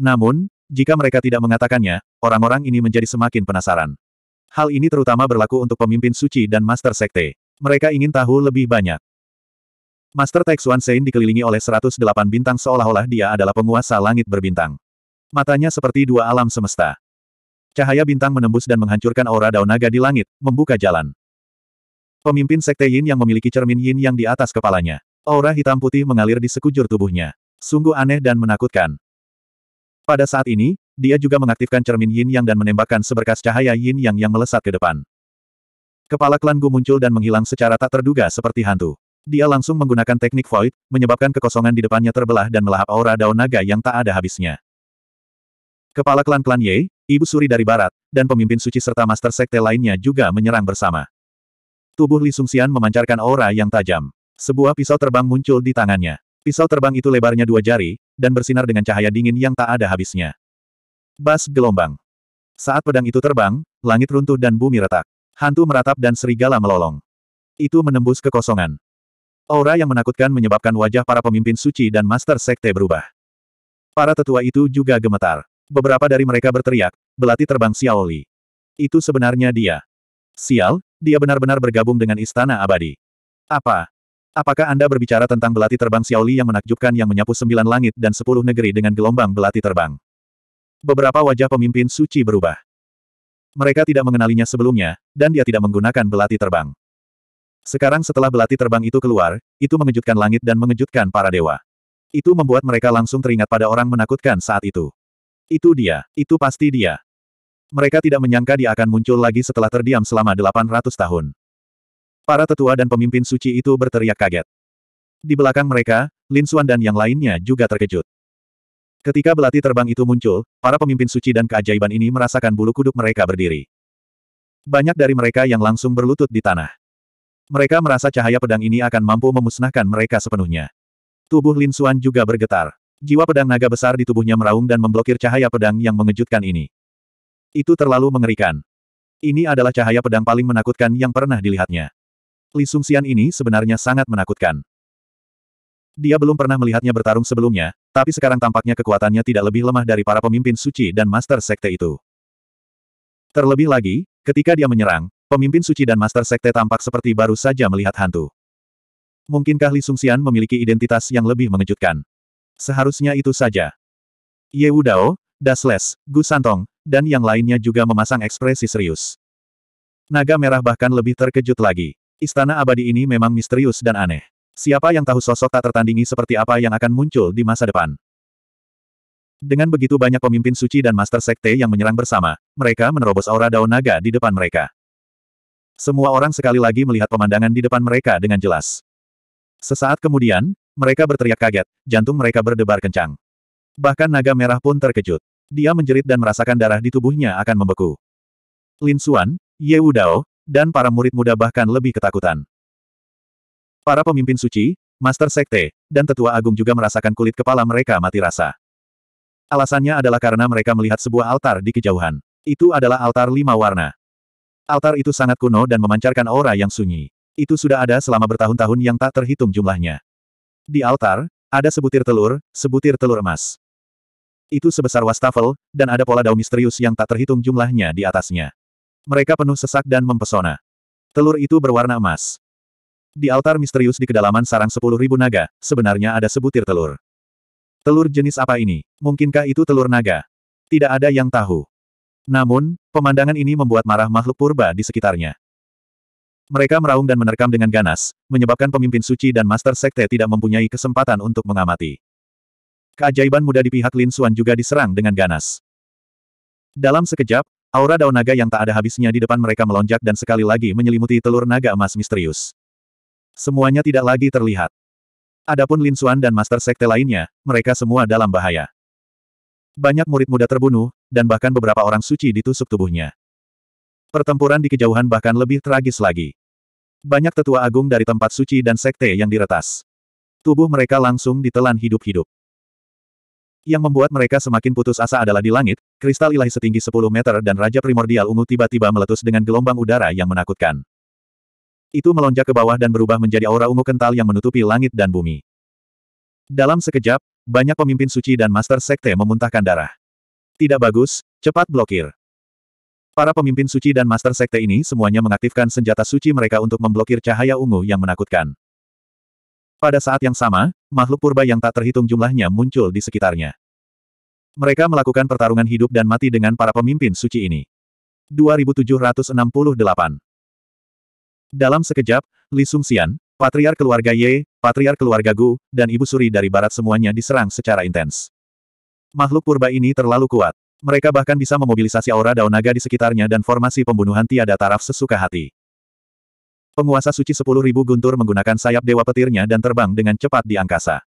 Namun, jika mereka tidak mengatakannya, orang-orang ini menjadi semakin penasaran. Hal ini terutama berlaku untuk pemimpin suci dan master sekte. Mereka ingin tahu lebih banyak. Master Taixuan Sein dikelilingi oleh 108 bintang seolah-olah dia adalah penguasa langit berbintang. Matanya seperti dua alam semesta. Cahaya bintang menembus dan menghancurkan aura daun naga di langit, membuka jalan. Pemimpin Sekte Yin yang memiliki cermin Yin yang di atas kepalanya. Aura hitam putih mengalir di sekujur tubuhnya. Sungguh aneh dan menakutkan. Pada saat ini, dia juga mengaktifkan cermin Yin yang dan menembakkan seberkas cahaya Yin yang yang melesat ke depan. Kepala klan Gu muncul dan menghilang secara tak terduga seperti hantu. Dia langsung menggunakan teknik void, menyebabkan kekosongan di depannya terbelah dan melahap aura daun naga yang tak ada habisnya. Kepala klan klan Ye, Ibu Suri dari Barat, dan pemimpin suci serta master sekte lainnya juga menyerang bersama. Tubuh Li Sungxian memancarkan aura yang tajam. Sebuah pisau terbang muncul di tangannya. Pisau terbang itu lebarnya dua jari, dan bersinar dengan cahaya dingin yang tak ada habisnya. Bas gelombang. Saat pedang itu terbang, langit runtuh dan bumi retak. Hantu meratap dan serigala melolong. Itu menembus kekosongan. Aura yang menakutkan menyebabkan wajah para pemimpin suci dan master sekte berubah. Para tetua itu juga gemetar. Beberapa dari mereka berteriak, belati terbang Xiaoli. Itu sebenarnya dia. Sial, dia benar-benar bergabung dengan Istana Abadi. Apa? Apakah Anda berbicara tentang belati terbang Xiaoli yang menakjubkan yang menyapu sembilan langit dan sepuluh negeri dengan gelombang belati terbang? Beberapa wajah pemimpin suci berubah. Mereka tidak mengenalinya sebelumnya, dan dia tidak menggunakan belati terbang. Sekarang setelah belati terbang itu keluar, itu mengejutkan langit dan mengejutkan para dewa. Itu membuat mereka langsung teringat pada orang menakutkan saat itu. Itu dia, itu pasti dia. Mereka tidak menyangka dia akan muncul lagi setelah terdiam selama 800 tahun. Para tetua dan pemimpin suci itu berteriak kaget. Di belakang mereka, Lin Xuan dan yang lainnya juga terkejut. Ketika belati terbang itu muncul, para pemimpin suci dan keajaiban ini merasakan bulu kuduk mereka berdiri. Banyak dari mereka yang langsung berlutut di tanah. Mereka merasa cahaya pedang ini akan mampu memusnahkan mereka sepenuhnya. Tubuh Lin Xuan juga bergetar. Jiwa pedang naga besar di tubuhnya meraung dan memblokir cahaya pedang yang mengejutkan ini. Itu terlalu mengerikan. Ini adalah cahaya pedang paling menakutkan yang pernah dilihatnya. Li Sungxian ini sebenarnya sangat menakutkan. Dia belum pernah melihatnya bertarung sebelumnya, tapi sekarang tampaknya kekuatannya tidak lebih lemah dari para pemimpin suci dan master sekte itu. Terlebih lagi, ketika dia menyerang, pemimpin suci dan master sekte tampak seperti baru saja melihat hantu. Mungkinkah Li Sungxian memiliki identitas yang lebih mengejutkan? Seharusnya itu saja. Ye Wudao, Dasles, Gu Santong, dan yang lainnya juga memasang ekspresi serius. Naga merah bahkan lebih terkejut lagi. Istana abadi ini memang misterius dan aneh. Siapa yang tahu sosok tak tertandingi seperti apa yang akan muncul di masa depan? Dengan begitu banyak pemimpin suci dan master sekte yang menyerang bersama, mereka menerobos aura daun naga di depan mereka. Semua orang sekali lagi melihat pemandangan di depan mereka dengan jelas. Sesaat kemudian, mereka berteriak kaget, jantung mereka berdebar kencang. Bahkan naga merah pun terkejut. Dia menjerit dan merasakan darah di tubuhnya akan membeku. Lin Xuan, Ye Dao, dan para murid muda bahkan lebih ketakutan. Para pemimpin suci, Master Sekte, dan Tetua Agung juga merasakan kulit kepala mereka mati rasa. Alasannya adalah karena mereka melihat sebuah altar di kejauhan. Itu adalah altar lima warna. Altar itu sangat kuno dan memancarkan aura yang sunyi. Itu sudah ada selama bertahun-tahun yang tak terhitung jumlahnya. Di altar, ada sebutir telur, sebutir telur emas. Itu sebesar wastafel, dan ada pola daun misterius yang tak terhitung jumlahnya di atasnya. Mereka penuh sesak dan mempesona. Telur itu berwarna emas. Di altar misterius di kedalaman sarang sepuluh ribu naga, sebenarnya ada sebutir telur. Telur jenis apa ini? Mungkinkah itu telur naga? Tidak ada yang tahu. Namun, pemandangan ini membuat marah makhluk purba di sekitarnya. Mereka meraung dan menerkam dengan ganas, menyebabkan pemimpin suci dan master sekte tidak mempunyai kesempatan untuk mengamati. Keajaiban muda di pihak Lin Xuan juga diserang dengan ganas. Dalam sekejap, aura daun naga yang tak ada habisnya di depan mereka melonjak dan sekali lagi menyelimuti telur naga emas misterius. Semuanya tidak lagi terlihat. Adapun Lin Xuan dan master sekte lainnya, mereka semua dalam bahaya. Banyak murid muda terbunuh, dan bahkan beberapa orang suci ditusuk tubuhnya. Pertempuran di kejauhan bahkan lebih tragis lagi. Banyak tetua agung dari tempat suci dan sekte yang diretas. Tubuh mereka langsung ditelan hidup-hidup. Yang membuat mereka semakin putus asa adalah di langit, kristal ilahi setinggi 10 meter dan Raja Primordial Ungu tiba-tiba meletus dengan gelombang udara yang menakutkan. Itu melonjak ke bawah dan berubah menjadi aura ungu kental yang menutupi langit dan bumi. Dalam sekejap, banyak pemimpin suci dan master sekte memuntahkan darah. Tidak bagus, cepat blokir. Para pemimpin suci dan master sekte ini semuanya mengaktifkan senjata suci mereka untuk memblokir cahaya ungu yang menakutkan. Pada saat yang sama, makhluk purba yang tak terhitung jumlahnya muncul di sekitarnya. Mereka melakukan pertarungan hidup dan mati dengan para pemimpin suci ini. 2768 Dalam sekejap, Li Sian, patriar keluarga Ye, patriar keluarga Gu, dan ibu suri dari barat semuanya diserang secara intens. Makhluk purba ini terlalu kuat. Mereka bahkan bisa memobilisasi aura daun naga di sekitarnya dan formasi pembunuhan tiada taraf sesuka hati. Penguasa suci sepuluh guntur menggunakan sayap dewa petirnya dan terbang dengan cepat di angkasa.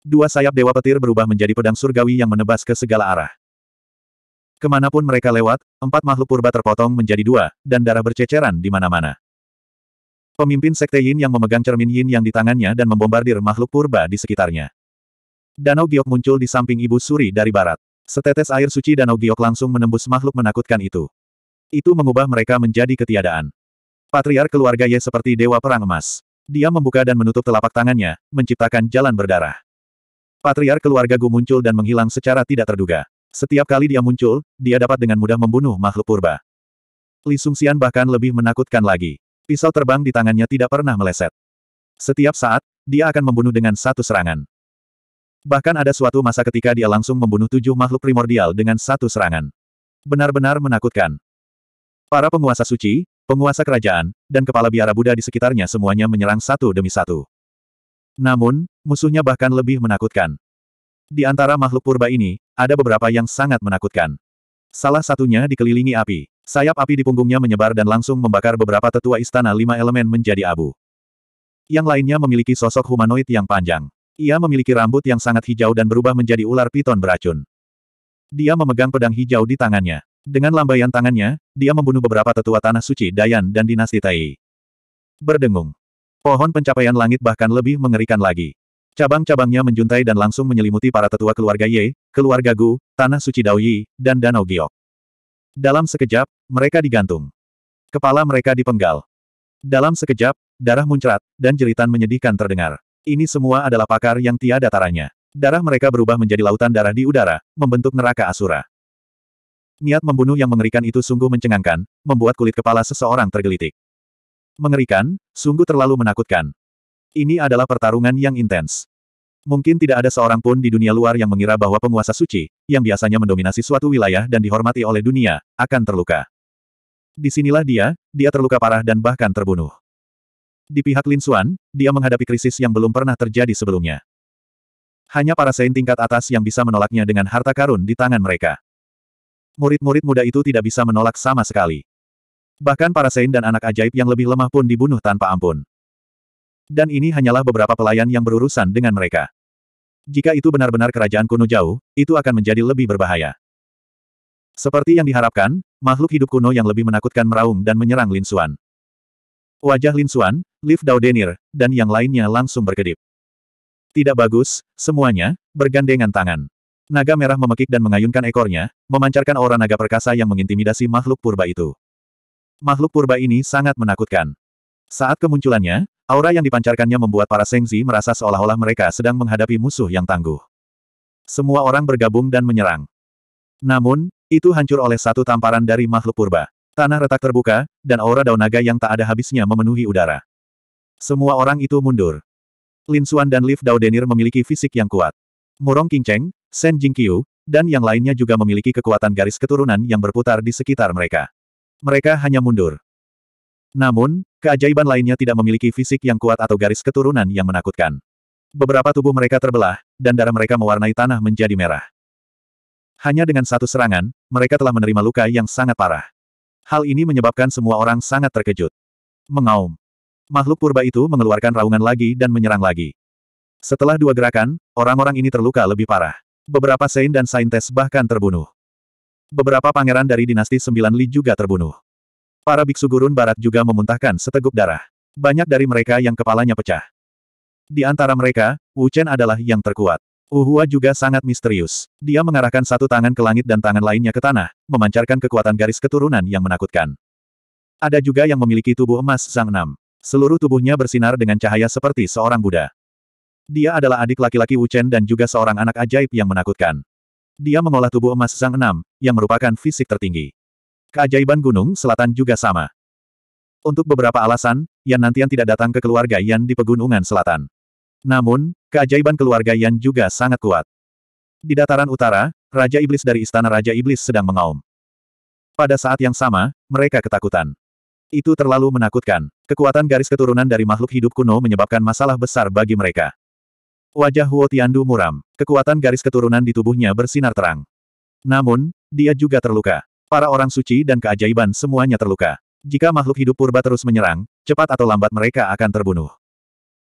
Dua sayap dewa petir berubah menjadi pedang surgawi yang menebas ke segala arah. Kemanapun mereka lewat, empat makhluk purba terpotong menjadi dua, dan darah berceceran di mana-mana. Pemimpin Sekte Yin yang memegang cermin Yin yang di tangannya dan membombardir makhluk purba di sekitarnya. Danau Giok muncul di samping Ibu Suri dari barat. Setetes air suci Danau Giok langsung menembus makhluk menakutkan itu. Itu mengubah mereka menjadi ketiadaan. Patriar keluarga Ye seperti dewa perang emas. Dia membuka dan menutup telapak tangannya, menciptakan jalan berdarah. Patriar keluarga Gu muncul dan menghilang secara tidak terduga. Setiap kali dia muncul, dia dapat dengan mudah membunuh makhluk purba. Li Sungxian bahkan lebih menakutkan lagi. Pisau terbang di tangannya tidak pernah meleset. Setiap saat, dia akan membunuh dengan satu serangan. Bahkan ada suatu masa ketika dia langsung membunuh tujuh makhluk primordial dengan satu serangan. Benar-benar menakutkan. Para penguasa suci, penguasa kerajaan, dan kepala biara Buddha di sekitarnya semuanya menyerang satu demi satu. Namun, musuhnya bahkan lebih menakutkan. Di antara makhluk purba ini, ada beberapa yang sangat menakutkan. Salah satunya dikelilingi api. Sayap api di punggungnya menyebar dan langsung membakar beberapa tetua istana lima elemen menjadi abu. Yang lainnya memiliki sosok humanoid yang panjang. Ia memiliki rambut yang sangat hijau dan berubah menjadi ular piton beracun. Dia memegang pedang hijau di tangannya. Dengan lambaian tangannya, dia membunuh beberapa tetua tanah suci Dayan dan dinasti Tai. Berdengung. Pohon pencapaian langit bahkan lebih mengerikan lagi. Cabang-cabangnya menjuntai dan langsung menyelimuti para tetua keluarga Ye, keluarga Gu, Tanah Suci Daoyi, dan Danau Giok. Dalam sekejap, mereka digantung. Kepala mereka dipenggal. Dalam sekejap, darah muncrat, dan jeritan menyedihkan terdengar. Ini semua adalah pakar yang tiada taranya. Darah mereka berubah menjadi lautan darah di udara, membentuk neraka asura. Niat membunuh yang mengerikan itu sungguh mencengangkan, membuat kulit kepala seseorang tergelitik. Mengerikan, sungguh terlalu menakutkan. Ini adalah pertarungan yang intens. Mungkin tidak ada seorang pun di dunia luar yang mengira bahwa penguasa suci, yang biasanya mendominasi suatu wilayah dan dihormati oleh dunia, akan terluka. Disinilah dia, dia terluka parah dan bahkan terbunuh. Di pihak Lin Xuan, dia menghadapi krisis yang belum pernah terjadi sebelumnya. Hanya para sein tingkat atas yang bisa menolaknya dengan harta karun di tangan mereka. Murid-murid muda itu tidak bisa menolak sama sekali. Bahkan para sein dan anak ajaib yang lebih lemah pun dibunuh tanpa ampun. Dan ini hanyalah beberapa pelayan yang berurusan dengan mereka. Jika itu benar-benar kerajaan kuno jauh, itu akan menjadi lebih berbahaya. Seperti yang diharapkan, makhluk hidup kuno yang lebih menakutkan meraung dan menyerang Lin Xuan. Wajah Lin Xuan, Liv Daudenir, dan yang lainnya langsung berkedip. Tidak bagus, semuanya, bergandengan tangan. Naga merah memekik dan mengayunkan ekornya, memancarkan aura naga perkasa yang mengintimidasi makhluk purba itu. Makhluk purba ini sangat menakutkan. Saat kemunculannya, aura yang dipancarkannya membuat para Sengzi merasa seolah-olah mereka sedang menghadapi musuh yang tangguh. Semua orang bergabung dan menyerang. Namun, itu hancur oleh satu tamparan dari makhluk purba. Tanah retak terbuka, dan aura daun naga yang tak ada habisnya memenuhi udara. Semua orang itu mundur. Lin Xuan dan Liv Daudenir memiliki fisik yang kuat. Murong Qingcheng, Shen Jingqiu, dan yang lainnya juga memiliki kekuatan garis keturunan yang berputar di sekitar mereka. Mereka hanya mundur. Namun, keajaiban lainnya tidak memiliki fisik yang kuat atau garis keturunan yang menakutkan. Beberapa tubuh mereka terbelah, dan darah mereka mewarnai tanah menjadi merah. Hanya dengan satu serangan, mereka telah menerima luka yang sangat parah. Hal ini menyebabkan semua orang sangat terkejut. Mengaum. Makhluk purba itu mengeluarkan raungan lagi dan menyerang lagi. Setelah dua gerakan, orang-orang ini terluka lebih parah. Beberapa Sein dan Saintes bahkan terbunuh. Beberapa pangeran dari dinasti Sembilan Li juga terbunuh. Para biksu gurun barat juga memuntahkan seteguk darah. Banyak dari mereka yang kepalanya pecah. Di antara mereka, Wu Chen adalah yang terkuat. Wu Hua juga sangat misterius. Dia mengarahkan satu tangan ke langit dan tangan lainnya ke tanah, memancarkan kekuatan garis keturunan yang menakutkan. Ada juga yang memiliki tubuh emas Zhang Nam. Seluruh tubuhnya bersinar dengan cahaya seperti seorang Buddha. Dia adalah adik laki-laki Wu dan juga seorang anak ajaib yang menakutkan. Dia mengolah tubuh emas Zhang Enam, yang merupakan fisik tertinggi. Keajaiban Gunung Selatan juga sama. Untuk beberapa alasan, Yan Nantian tidak datang ke keluarga Yan di Pegunungan Selatan. Namun, keajaiban keluarga Yan juga sangat kuat. Di dataran utara, Raja Iblis dari Istana Raja Iblis sedang mengaum. Pada saat yang sama, mereka ketakutan. Itu terlalu menakutkan. Kekuatan garis keturunan dari makhluk hidup kuno menyebabkan masalah besar bagi mereka. Wajah Huo Tiandu muram. Kekuatan garis keturunan di tubuhnya bersinar terang. Namun, dia juga terluka. Para orang suci dan keajaiban semuanya terluka. Jika makhluk hidup purba terus menyerang, cepat atau lambat mereka akan terbunuh.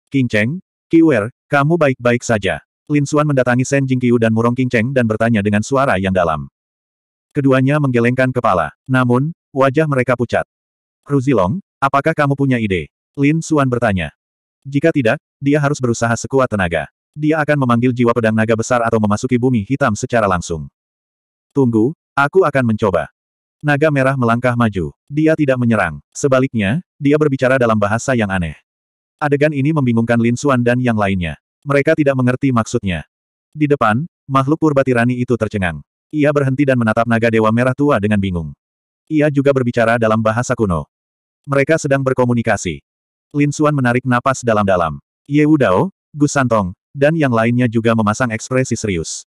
King Cheng, Kiwer, kamu baik-baik saja. Lin Xuan mendatangi Shen Jing Qiu dan Murong King Cheng dan bertanya dengan suara yang dalam. Keduanya menggelengkan kepala. Namun, wajah mereka pucat. Ruzilong, apakah kamu punya ide? Lin Suan bertanya. Jika tidak, dia harus berusaha sekuat tenaga. Dia akan memanggil jiwa pedang naga besar atau memasuki bumi hitam secara langsung. Tunggu, aku akan mencoba. Naga merah melangkah maju. Dia tidak menyerang. Sebaliknya, dia berbicara dalam bahasa yang aneh. Adegan ini membingungkan Lin Xuan dan yang lainnya. Mereka tidak mengerti maksudnya. Di depan, makhluk purba tirani itu tercengang. Ia berhenti dan menatap naga dewa merah tua dengan bingung. Ia juga berbicara dalam bahasa kuno. Mereka sedang berkomunikasi. Lin Xuan menarik napas dalam-dalam. Ye Wudao, Gus Santong, dan yang lainnya juga memasang ekspresi serius.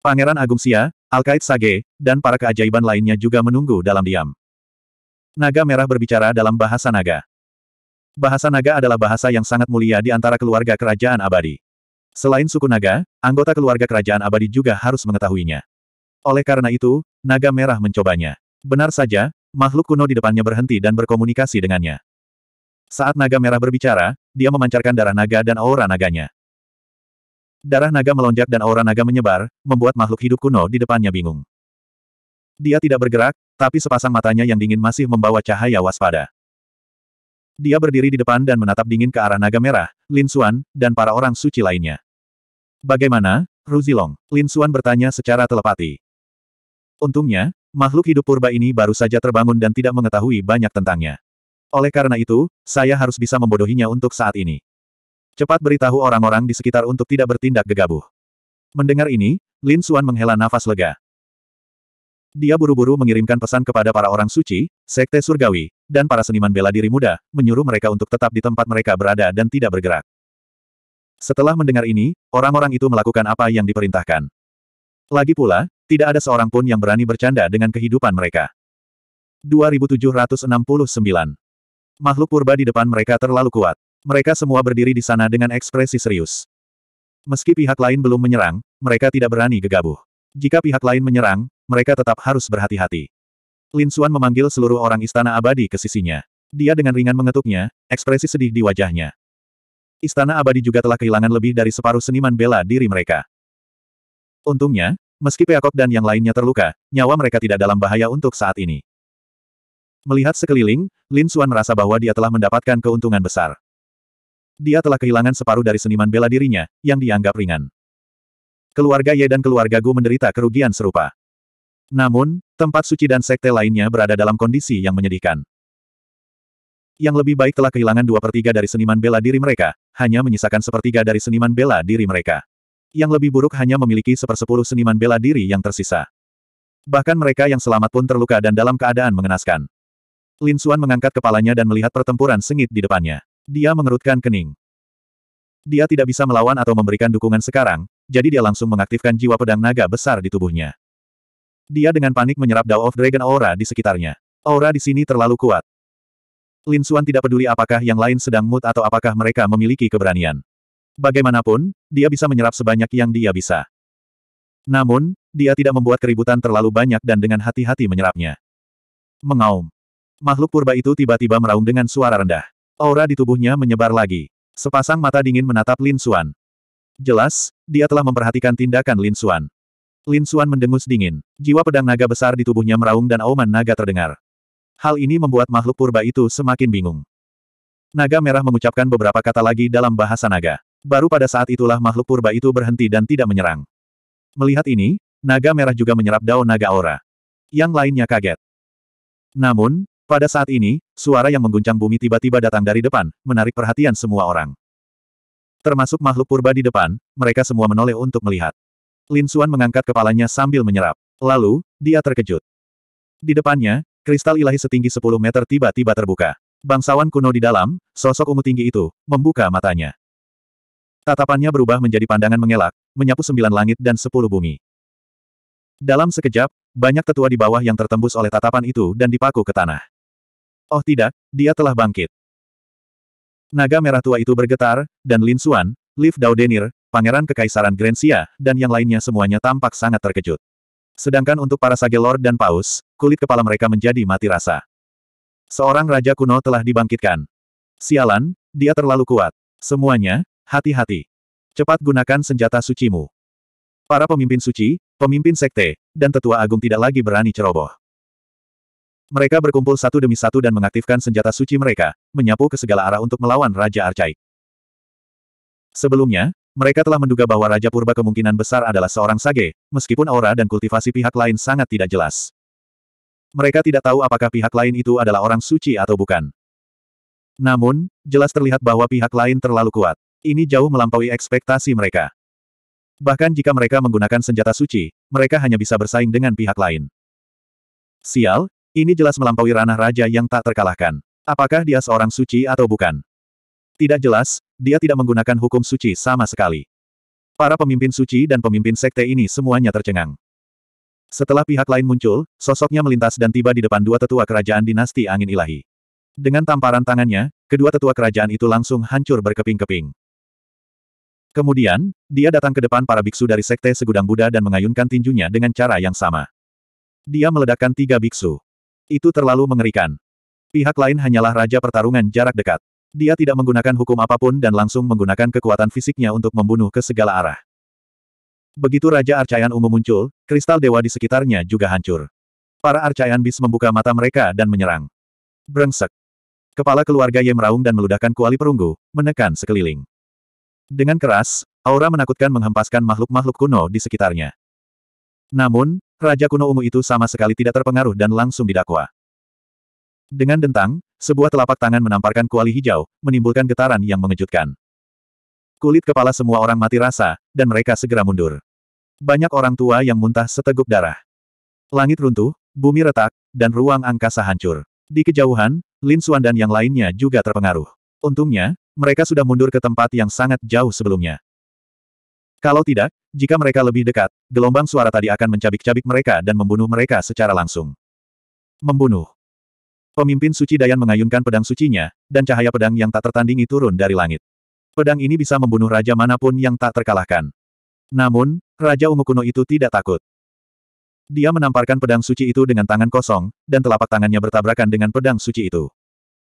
Pangeran Agung Sia, Alkait Sage, dan para keajaiban lainnya juga menunggu dalam diam. Naga Merah berbicara dalam bahasa naga. Bahasa naga adalah bahasa yang sangat mulia di antara keluarga kerajaan abadi. Selain suku naga, anggota keluarga kerajaan abadi juga harus mengetahuinya. Oleh karena itu, naga merah mencobanya. Benar saja, makhluk kuno di depannya berhenti dan berkomunikasi dengannya. Saat naga merah berbicara, dia memancarkan darah naga dan aura naganya. Darah naga melonjak dan aura naga menyebar, membuat makhluk hidup kuno di depannya bingung. Dia tidak bergerak, tapi sepasang matanya yang dingin masih membawa cahaya waspada. Dia berdiri di depan dan menatap dingin ke arah naga merah, Lin Xuan, dan para orang suci lainnya. Bagaimana, Ruzilong? Lin Xuan bertanya secara telepati. Untungnya, Makhluk hidup purba ini baru saja terbangun dan tidak mengetahui banyak tentangnya. Oleh karena itu, saya harus bisa membodohinya untuk saat ini. Cepat beritahu orang-orang di sekitar untuk tidak bertindak gegabah. Mendengar ini, Lin Xuan menghela nafas lega. Dia buru-buru mengirimkan pesan kepada para orang suci, sekte surgawi, dan para seniman bela diri muda, menyuruh mereka untuk tetap di tempat mereka berada dan tidak bergerak. Setelah mendengar ini, orang-orang itu melakukan apa yang diperintahkan. Lagi pula, tidak ada seorang pun yang berani bercanda dengan kehidupan mereka. 2769 Makhluk purba di depan mereka terlalu kuat. Mereka semua berdiri di sana dengan ekspresi serius. Meski pihak lain belum menyerang, mereka tidak berani gegabah. Jika pihak lain menyerang, mereka tetap harus berhati-hati. Lin Xuan memanggil seluruh orang istana abadi ke sisinya. Dia dengan ringan mengetuknya, ekspresi sedih di wajahnya. Istana abadi juga telah kehilangan lebih dari separuh seniman bela diri mereka. Untungnya, Meski peacock dan yang lainnya terluka, nyawa mereka tidak dalam bahaya untuk saat ini. Melihat sekeliling, Lin Xuan merasa bahwa dia telah mendapatkan keuntungan besar. Dia telah kehilangan separuh dari seniman bela dirinya, yang dianggap ringan. Keluarga Ye dan keluarga Gu menderita kerugian serupa. Namun, tempat suci dan sekte lainnya berada dalam kondisi yang menyedihkan yang lebih baik telah kehilangan dua pertiga dari seniman bela diri mereka, hanya menyisakan sepertiga dari seniman bela diri mereka. Yang lebih buruk hanya memiliki sepersepuluh seniman bela diri yang tersisa. Bahkan mereka yang selamat pun terluka dan dalam keadaan mengenaskan. Lin Xuan mengangkat kepalanya dan melihat pertempuran sengit di depannya. Dia mengerutkan kening. Dia tidak bisa melawan atau memberikan dukungan sekarang, jadi dia langsung mengaktifkan jiwa pedang naga besar di tubuhnya. Dia dengan panik menyerap Dao of Dragon Aura di sekitarnya. Aura di sini terlalu kuat. Lin Xuan tidak peduli apakah yang lain sedang mood atau apakah mereka memiliki keberanian. Bagaimanapun, dia bisa menyerap sebanyak yang dia bisa. Namun, dia tidak membuat keributan terlalu banyak dan dengan hati-hati menyerapnya. Mengaum. Makhluk purba itu tiba-tiba meraung dengan suara rendah. Aura di tubuhnya menyebar lagi. Sepasang mata dingin menatap Lin Xuan. Jelas, dia telah memperhatikan tindakan Lin Xuan. Lin Xuan mendengus dingin. Jiwa pedang naga besar di tubuhnya meraung dan auman naga terdengar. Hal ini membuat makhluk purba itu semakin bingung. Naga merah mengucapkan beberapa kata lagi dalam bahasa naga. Baru pada saat itulah makhluk purba itu berhenti dan tidak menyerang. Melihat ini, naga merah juga menyerap daun naga aura. Yang lainnya kaget. Namun, pada saat ini, suara yang mengguncang bumi tiba-tiba datang dari depan, menarik perhatian semua orang. Termasuk makhluk purba di depan, mereka semua menoleh untuk melihat. Lin Xuan mengangkat kepalanya sambil menyerap. Lalu, dia terkejut. Di depannya, kristal ilahi setinggi 10 meter tiba-tiba terbuka. Bangsawan kuno di dalam, sosok ungu tinggi itu, membuka matanya. Tatapannya berubah menjadi pandangan mengelak, menyapu sembilan langit dan sepuluh bumi. Dalam sekejap, banyak tetua di bawah yang tertembus oleh tatapan itu dan dipaku ke tanah. Oh tidak, dia telah bangkit. Naga merah tua itu bergetar, dan Lin Suan, Liv Daudenir, Pangeran Kekaisaran Grensia, dan yang lainnya semuanya tampak sangat terkejut. Sedangkan untuk para sage lord dan paus, kulit kepala mereka menjadi mati rasa. Seorang raja kuno telah dibangkitkan. Sialan, dia terlalu kuat. Semuanya, hati-hati. Cepat gunakan senjata sucimu. Para pemimpin suci, pemimpin sekte, dan tetua agung tidak lagi berani ceroboh. Mereka berkumpul satu demi satu dan mengaktifkan senjata suci mereka, menyapu ke segala arah untuk melawan Raja Arcaik. Sebelumnya, mereka telah menduga bahwa Raja Purba kemungkinan besar adalah seorang sage, meskipun aura dan kultivasi pihak lain sangat tidak jelas. Mereka tidak tahu apakah pihak lain itu adalah orang suci atau bukan. Namun, jelas terlihat bahwa pihak lain terlalu kuat. Ini jauh melampaui ekspektasi mereka. Bahkan jika mereka menggunakan senjata suci, mereka hanya bisa bersaing dengan pihak lain. Sial, ini jelas melampaui ranah raja yang tak terkalahkan. Apakah dia seorang suci atau bukan? Tidak jelas, dia tidak menggunakan hukum suci sama sekali. Para pemimpin suci dan pemimpin sekte ini semuanya tercengang. Setelah pihak lain muncul, sosoknya melintas dan tiba di depan dua tetua kerajaan dinasti angin ilahi. Dengan tamparan tangannya, kedua tetua kerajaan itu langsung hancur berkeping-keping. Kemudian, dia datang ke depan para biksu dari Sekte Segudang Buddha dan mengayunkan tinjunya dengan cara yang sama. Dia meledakkan tiga biksu. Itu terlalu mengerikan. Pihak lain hanyalah raja pertarungan jarak dekat. Dia tidak menggunakan hukum apapun dan langsung menggunakan kekuatan fisiknya untuk membunuh ke segala arah. Begitu Raja Arcayan Ungu muncul, kristal dewa di sekitarnya juga hancur. Para Arcayan Bis membuka mata mereka dan menyerang. Brengsek. Kepala keluarga Ye meraung dan meludahkan kuali perunggu, menekan sekeliling. Dengan keras, aura menakutkan menghempaskan makhluk-makhluk kuno di sekitarnya. Namun, Raja kuno ungu itu sama sekali tidak terpengaruh dan langsung didakwa. Dengan dentang, sebuah telapak tangan menamparkan kuali hijau, menimbulkan getaran yang mengejutkan. Kulit kepala semua orang mati rasa, dan mereka segera mundur. Banyak orang tua yang muntah seteguk darah. Langit runtuh, bumi retak, dan ruang angkasa hancur. Di kejauhan, Lin Suan dan yang lainnya juga terpengaruh. Untungnya, mereka sudah mundur ke tempat yang sangat jauh sebelumnya. Kalau tidak, jika mereka lebih dekat, gelombang suara tadi akan mencabik-cabik mereka dan membunuh mereka secara langsung. Membunuh. Pemimpin suci Dayan mengayunkan pedang sucinya, dan cahaya pedang yang tak tertandingi turun dari langit. Pedang ini bisa membunuh raja manapun yang tak terkalahkan. Namun, Raja Ungu kuno itu tidak takut. Dia menamparkan pedang suci itu dengan tangan kosong, dan telapak tangannya bertabrakan dengan pedang suci itu.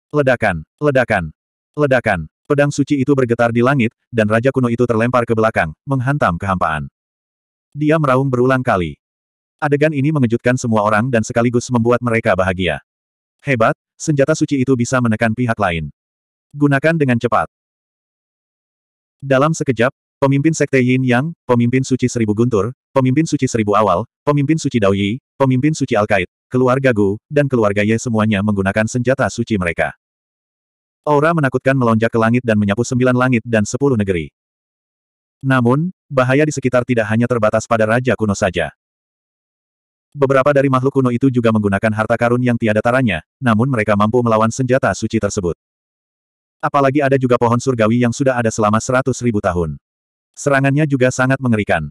Ledakan, ledakan, Ledakan. Pedang suci itu bergetar di langit, dan Raja kuno itu terlempar ke belakang, menghantam kehampaan. Dia meraung berulang kali. Adegan ini mengejutkan semua orang dan sekaligus membuat mereka bahagia. Hebat, senjata suci itu bisa menekan pihak lain. Gunakan dengan cepat. Dalam sekejap, pemimpin Sekte Yin Yang, pemimpin suci Seribu Guntur, pemimpin suci Seribu Awal, pemimpin suci Dao Yi, pemimpin suci Alkait, keluarga Gu, dan keluarga Ye semuanya menggunakan senjata suci mereka. Aura menakutkan melonjak ke langit dan menyapu sembilan langit dan sepuluh negeri. Namun, bahaya di sekitar tidak hanya terbatas pada Raja kuno saja. Beberapa dari makhluk kuno itu juga menggunakan harta karun yang tiada taranya, namun mereka mampu melawan senjata suci tersebut. Apalagi ada juga pohon surgawi yang sudah ada selama seratus ribu tahun. Serangannya juga sangat mengerikan.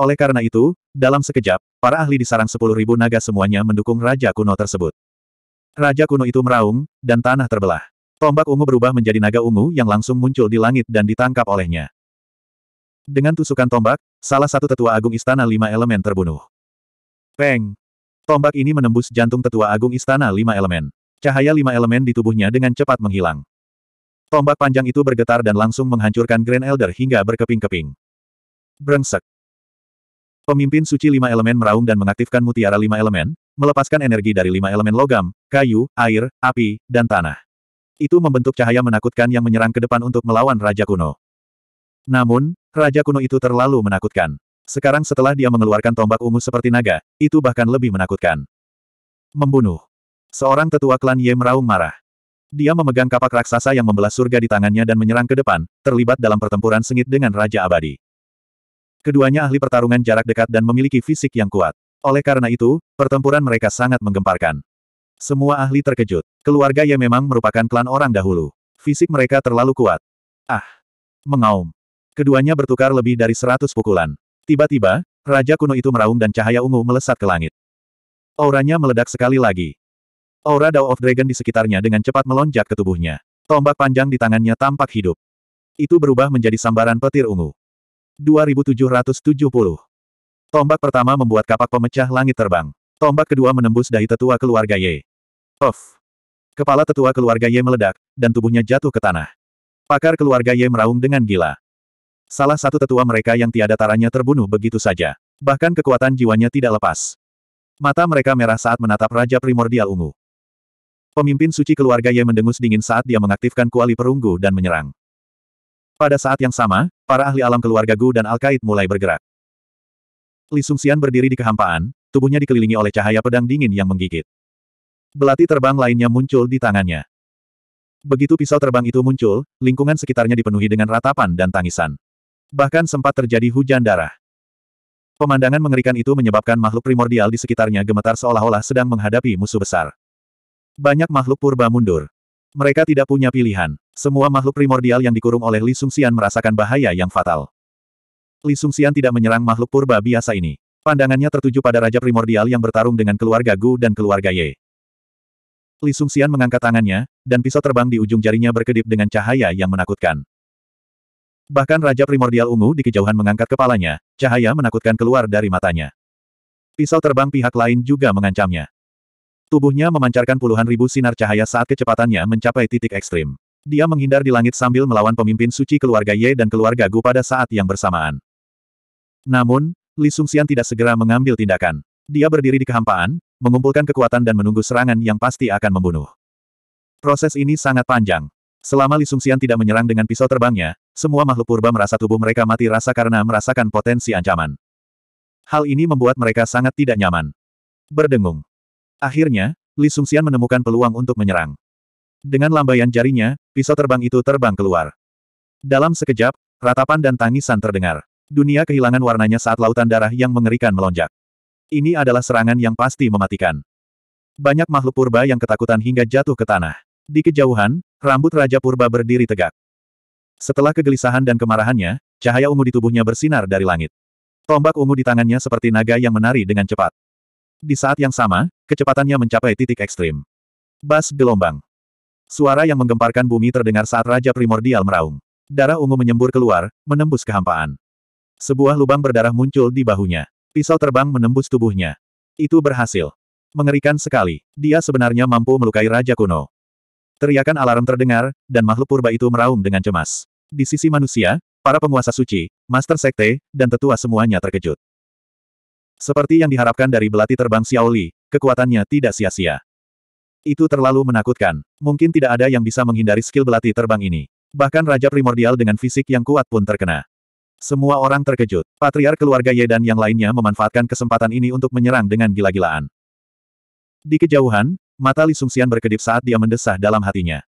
Oleh karena itu, dalam sekejap, para ahli di sarang sepuluh ribu naga semuanya mendukung Raja kuno tersebut. Raja kuno itu meraung, dan tanah terbelah. Tombak ungu berubah menjadi naga ungu yang langsung muncul di langit dan ditangkap olehnya. Dengan tusukan tombak, salah satu tetua agung istana lima elemen terbunuh. Peng! Tombak ini menembus jantung tetua agung istana lima elemen. Cahaya lima elemen di tubuhnya dengan cepat menghilang. Tombak panjang itu bergetar dan langsung menghancurkan Grand Elder hingga berkeping-keping. Brengsek! Pemimpin suci lima elemen meraung dan mengaktifkan mutiara lima elemen, melepaskan energi dari lima elemen logam, kayu, air, api, dan tanah. Itu membentuk cahaya menakutkan yang menyerang ke depan untuk melawan Raja Kuno. Namun, Raja Kuno itu terlalu menakutkan. Sekarang setelah dia mengeluarkan tombak ungu seperti naga, itu bahkan lebih menakutkan. Membunuh. Seorang tetua klan Ye meraung marah. Dia memegang kapak raksasa yang membelah surga di tangannya dan menyerang ke depan, terlibat dalam pertempuran sengit dengan Raja Abadi. Keduanya ahli pertarungan jarak dekat dan memiliki fisik yang kuat. Oleh karena itu, pertempuran mereka sangat menggemparkan. Semua ahli terkejut. Keluarga Ye memang merupakan klan orang dahulu. Fisik mereka terlalu kuat. Ah! Mengaum. Keduanya bertukar lebih dari seratus pukulan. Tiba-tiba, Raja kuno itu meraung dan cahaya ungu melesat ke langit. Auranya meledak sekali lagi. Aura Dao of Dragon di sekitarnya dengan cepat melonjak ke tubuhnya. Tombak panjang di tangannya tampak hidup. Itu berubah menjadi sambaran petir ungu. 2770 Tombak pertama membuat kapak pemecah langit terbang. Tombak kedua menembus dahi tetua keluarga Ye. Of, Kepala tetua keluarga Ye meledak, dan tubuhnya jatuh ke tanah. Pakar keluarga Ye meraung dengan gila. Salah satu tetua mereka yang tiada taranya terbunuh begitu saja. Bahkan kekuatan jiwanya tidak lepas. Mata mereka merah saat menatap Raja Primordial Ungu. Pemimpin suci keluarga Ye mendengus dingin saat dia mengaktifkan kuali perunggu dan menyerang. Pada saat yang sama, para ahli alam keluarga Gu dan al Alkaid mulai bergerak. Li Sungxian berdiri di kehampaan, tubuhnya dikelilingi oleh cahaya pedang dingin yang menggigit. Belati terbang lainnya muncul di tangannya. Begitu pisau terbang itu muncul, lingkungan sekitarnya dipenuhi dengan ratapan dan tangisan. Bahkan sempat terjadi hujan darah. Pemandangan mengerikan itu menyebabkan makhluk primordial di sekitarnya gemetar seolah-olah sedang menghadapi musuh besar. Banyak makhluk purba mundur. Mereka tidak punya pilihan. Semua makhluk primordial yang dikurung oleh Li Sungxian merasakan bahaya yang fatal. Li Sungxian tidak menyerang makhluk purba biasa ini. Pandangannya tertuju pada Raja Primordial yang bertarung dengan keluarga Gu dan keluarga Ye. Li Sungxian mengangkat tangannya, dan pisau terbang di ujung jarinya berkedip dengan cahaya yang menakutkan. Bahkan Raja Primordial Ungu di kejauhan mengangkat kepalanya, cahaya menakutkan keluar dari matanya. Pisau terbang pihak lain juga mengancamnya. Tubuhnya memancarkan puluhan ribu sinar cahaya saat kecepatannya mencapai titik ekstrim. Dia menghindar di langit sambil melawan pemimpin suci keluarga Ye dan keluarga Gu pada saat yang bersamaan. Namun, Li Sungxian tidak segera mengambil tindakan. Dia berdiri di kehampaan, mengumpulkan kekuatan dan menunggu serangan yang pasti akan membunuh. Proses ini sangat panjang. Selama Li Sungxian tidak menyerang dengan pisau terbangnya, semua makhluk purba merasa tubuh mereka mati rasa karena merasakan potensi ancaman. Hal ini membuat mereka sangat tidak nyaman. Berdengung. Akhirnya, Li Sungxian menemukan peluang untuk menyerang. Dengan lambaian jarinya, pisau terbang itu terbang keluar. Dalam sekejap, ratapan dan tangisan terdengar. Dunia kehilangan warnanya saat lautan darah yang mengerikan melonjak. Ini adalah serangan yang pasti mematikan. Banyak makhluk purba yang ketakutan hingga jatuh ke tanah. Di kejauhan, rambut Raja Purba berdiri tegak. Setelah kegelisahan dan kemarahannya, cahaya ungu di tubuhnya bersinar dari langit. Tombak ungu di tangannya seperti naga yang menari dengan cepat. Di saat yang sama, kecepatannya mencapai titik ekstrim. Bas gelombang. Suara yang menggemparkan bumi terdengar saat Raja Primordial meraung. Darah ungu menyembur keluar, menembus kehampaan. Sebuah lubang berdarah muncul di bahunya. Pisau terbang menembus tubuhnya. Itu berhasil. Mengerikan sekali. Dia sebenarnya mampu melukai Raja Kuno. Teriakan alarm terdengar, dan makhluk purba itu meraung dengan cemas. Di sisi manusia, para penguasa suci, Master Sekte, dan tetua semuanya terkejut. Seperti yang diharapkan dari belati terbang Xiaoli, kekuatannya tidak sia-sia. Itu terlalu menakutkan. Mungkin tidak ada yang bisa menghindari skill belati terbang ini. Bahkan Raja Primordial dengan fisik yang kuat pun terkena. Semua orang terkejut. Patriar keluarga Ye dan yang lainnya memanfaatkan kesempatan ini untuk menyerang dengan gila-gilaan. Di kejauhan, mata Li Sungsian berkedip saat dia mendesah dalam hatinya.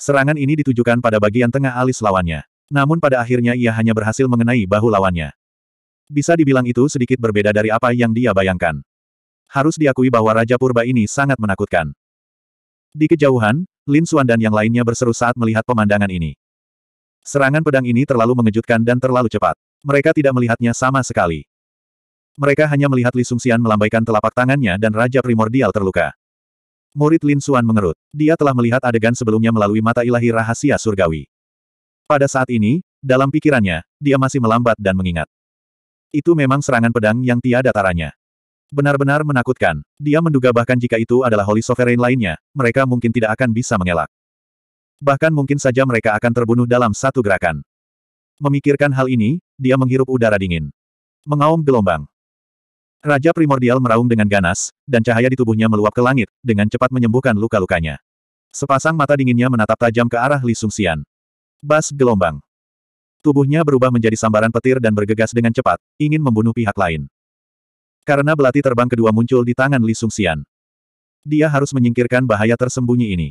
Serangan ini ditujukan pada bagian tengah alis lawannya. Namun pada akhirnya ia hanya berhasil mengenai bahu lawannya. Bisa dibilang itu sedikit berbeda dari apa yang dia bayangkan. Harus diakui bahwa Raja Purba ini sangat menakutkan. Di kejauhan, Lin Suan dan yang lainnya berseru saat melihat pemandangan ini. Serangan pedang ini terlalu mengejutkan dan terlalu cepat. Mereka tidak melihatnya sama sekali. Mereka hanya melihat Li Sungxian melambaikan telapak tangannya dan Raja Primordial terluka. Murid Lin Suan mengerut. Dia telah melihat adegan sebelumnya melalui mata ilahi rahasia surgawi. Pada saat ini, dalam pikirannya, dia masih melambat dan mengingat. Itu memang serangan pedang yang tiada taranya. Benar-benar menakutkan. Dia menduga bahkan jika itu adalah Holy Sovereign lainnya, mereka mungkin tidak akan bisa mengelak. Bahkan mungkin saja mereka akan terbunuh dalam satu gerakan. Memikirkan hal ini, dia menghirup udara dingin. Mengaum gelombang. Raja primordial meraung dengan ganas, dan cahaya di tubuhnya meluap ke langit, dengan cepat menyembuhkan luka-lukanya. Sepasang mata dinginnya menatap tajam ke arah Li Sungsian. Bas gelombang. Tubuhnya berubah menjadi sambaran petir dan bergegas dengan cepat, ingin membunuh pihak lain. Karena belati terbang kedua muncul di tangan Li Sungsian. Dia harus menyingkirkan bahaya tersembunyi ini.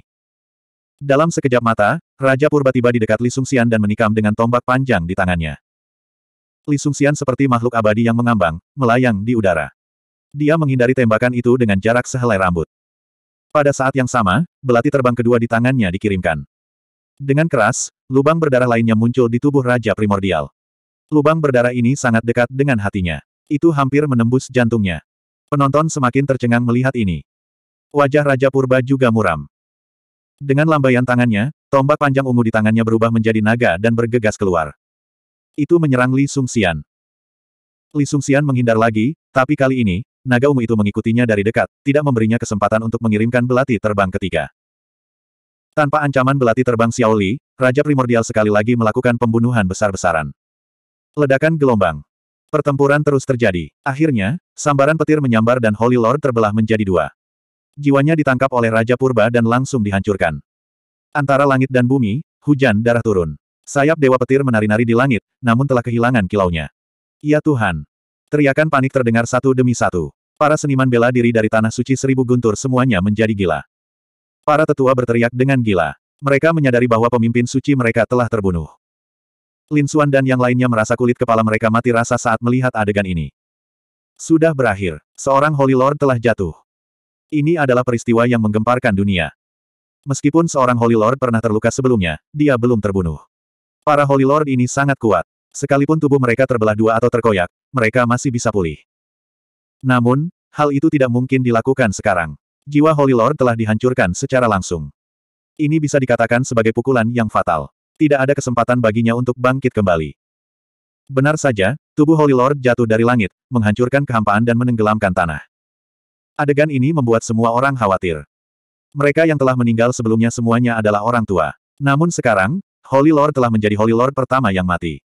Dalam sekejap mata, Raja Purba tiba di dekat Li Sungsian dan menikam dengan tombak panjang di tangannya. Li Sungsian seperti makhluk abadi yang mengambang, melayang di udara. Dia menghindari tembakan itu dengan jarak sehelai rambut. Pada saat yang sama, belati terbang kedua di tangannya dikirimkan. Dengan keras, lubang berdarah lainnya muncul di tubuh Raja Primordial. Lubang berdarah ini sangat dekat dengan hatinya. Itu hampir menembus jantungnya. Penonton semakin tercengang melihat ini. Wajah Raja Purba juga muram. Dengan lambaian tangannya, tombak panjang ungu di tangannya berubah menjadi naga dan bergegas keluar. Itu menyerang Li Sungxian. Li Sungxian menghindar lagi, tapi kali ini, naga ungu itu mengikutinya dari dekat, tidak memberinya kesempatan untuk mengirimkan belati terbang ketiga. Tanpa ancaman belati terbang Xiao Li, Raja Primordial sekali lagi melakukan pembunuhan besar-besaran. Ledakan gelombang. Pertempuran terus terjadi. Akhirnya, sambaran petir menyambar dan Holy Lord terbelah menjadi dua jiwanya ditangkap oleh Raja Purba dan langsung dihancurkan. Antara langit dan bumi, hujan darah turun. Sayap Dewa Petir menari-nari di langit, namun telah kehilangan kilaunya. Ya Tuhan! Teriakan panik terdengar satu demi satu. Para seniman bela diri dari Tanah Suci Seribu Guntur semuanya menjadi gila. Para tetua berteriak dengan gila. Mereka menyadari bahwa pemimpin suci mereka telah terbunuh. Lin Xuan dan yang lainnya merasa kulit kepala mereka mati rasa saat melihat adegan ini. Sudah berakhir. Seorang Holy Lord telah jatuh. Ini adalah peristiwa yang menggemparkan dunia. Meskipun seorang Holy Lord pernah terluka sebelumnya, dia belum terbunuh. Para Holy Lord ini sangat kuat. Sekalipun tubuh mereka terbelah dua atau terkoyak, mereka masih bisa pulih. Namun, hal itu tidak mungkin dilakukan sekarang. Jiwa Holy Lord telah dihancurkan secara langsung. Ini bisa dikatakan sebagai pukulan yang fatal. Tidak ada kesempatan baginya untuk bangkit kembali. Benar saja, tubuh Holy Lord jatuh dari langit, menghancurkan kehampaan dan menenggelamkan tanah. Adegan ini membuat semua orang khawatir. Mereka yang telah meninggal sebelumnya semuanya adalah orang tua. Namun sekarang, Holy Lord telah menjadi Holy Lord pertama yang mati.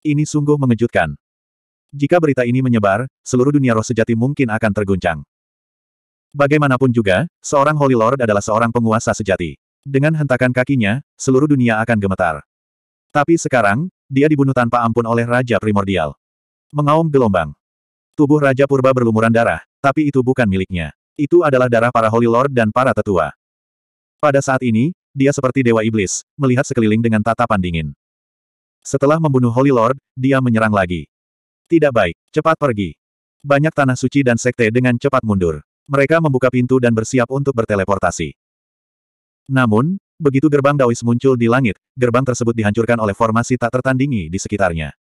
Ini sungguh mengejutkan. Jika berita ini menyebar, seluruh dunia roh sejati mungkin akan terguncang. Bagaimanapun juga, seorang Holy Lord adalah seorang penguasa sejati. Dengan hentakan kakinya, seluruh dunia akan gemetar. Tapi sekarang, dia dibunuh tanpa ampun oleh Raja Primordial. Mengaum gelombang. Tubuh Raja Purba berlumuran darah, tapi itu bukan miliknya. Itu adalah darah para Holy Lord dan para tetua. Pada saat ini, dia seperti Dewa Iblis, melihat sekeliling dengan tatapan dingin. Setelah membunuh Holy Lord, dia menyerang lagi. Tidak baik, cepat pergi. Banyak tanah suci dan sekte dengan cepat mundur. Mereka membuka pintu dan bersiap untuk berteleportasi. Namun, begitu gerbang Daois muncul di langit, gerbang tersebut dihancurkan oleh formasi tak tertandingi di sekitarnya.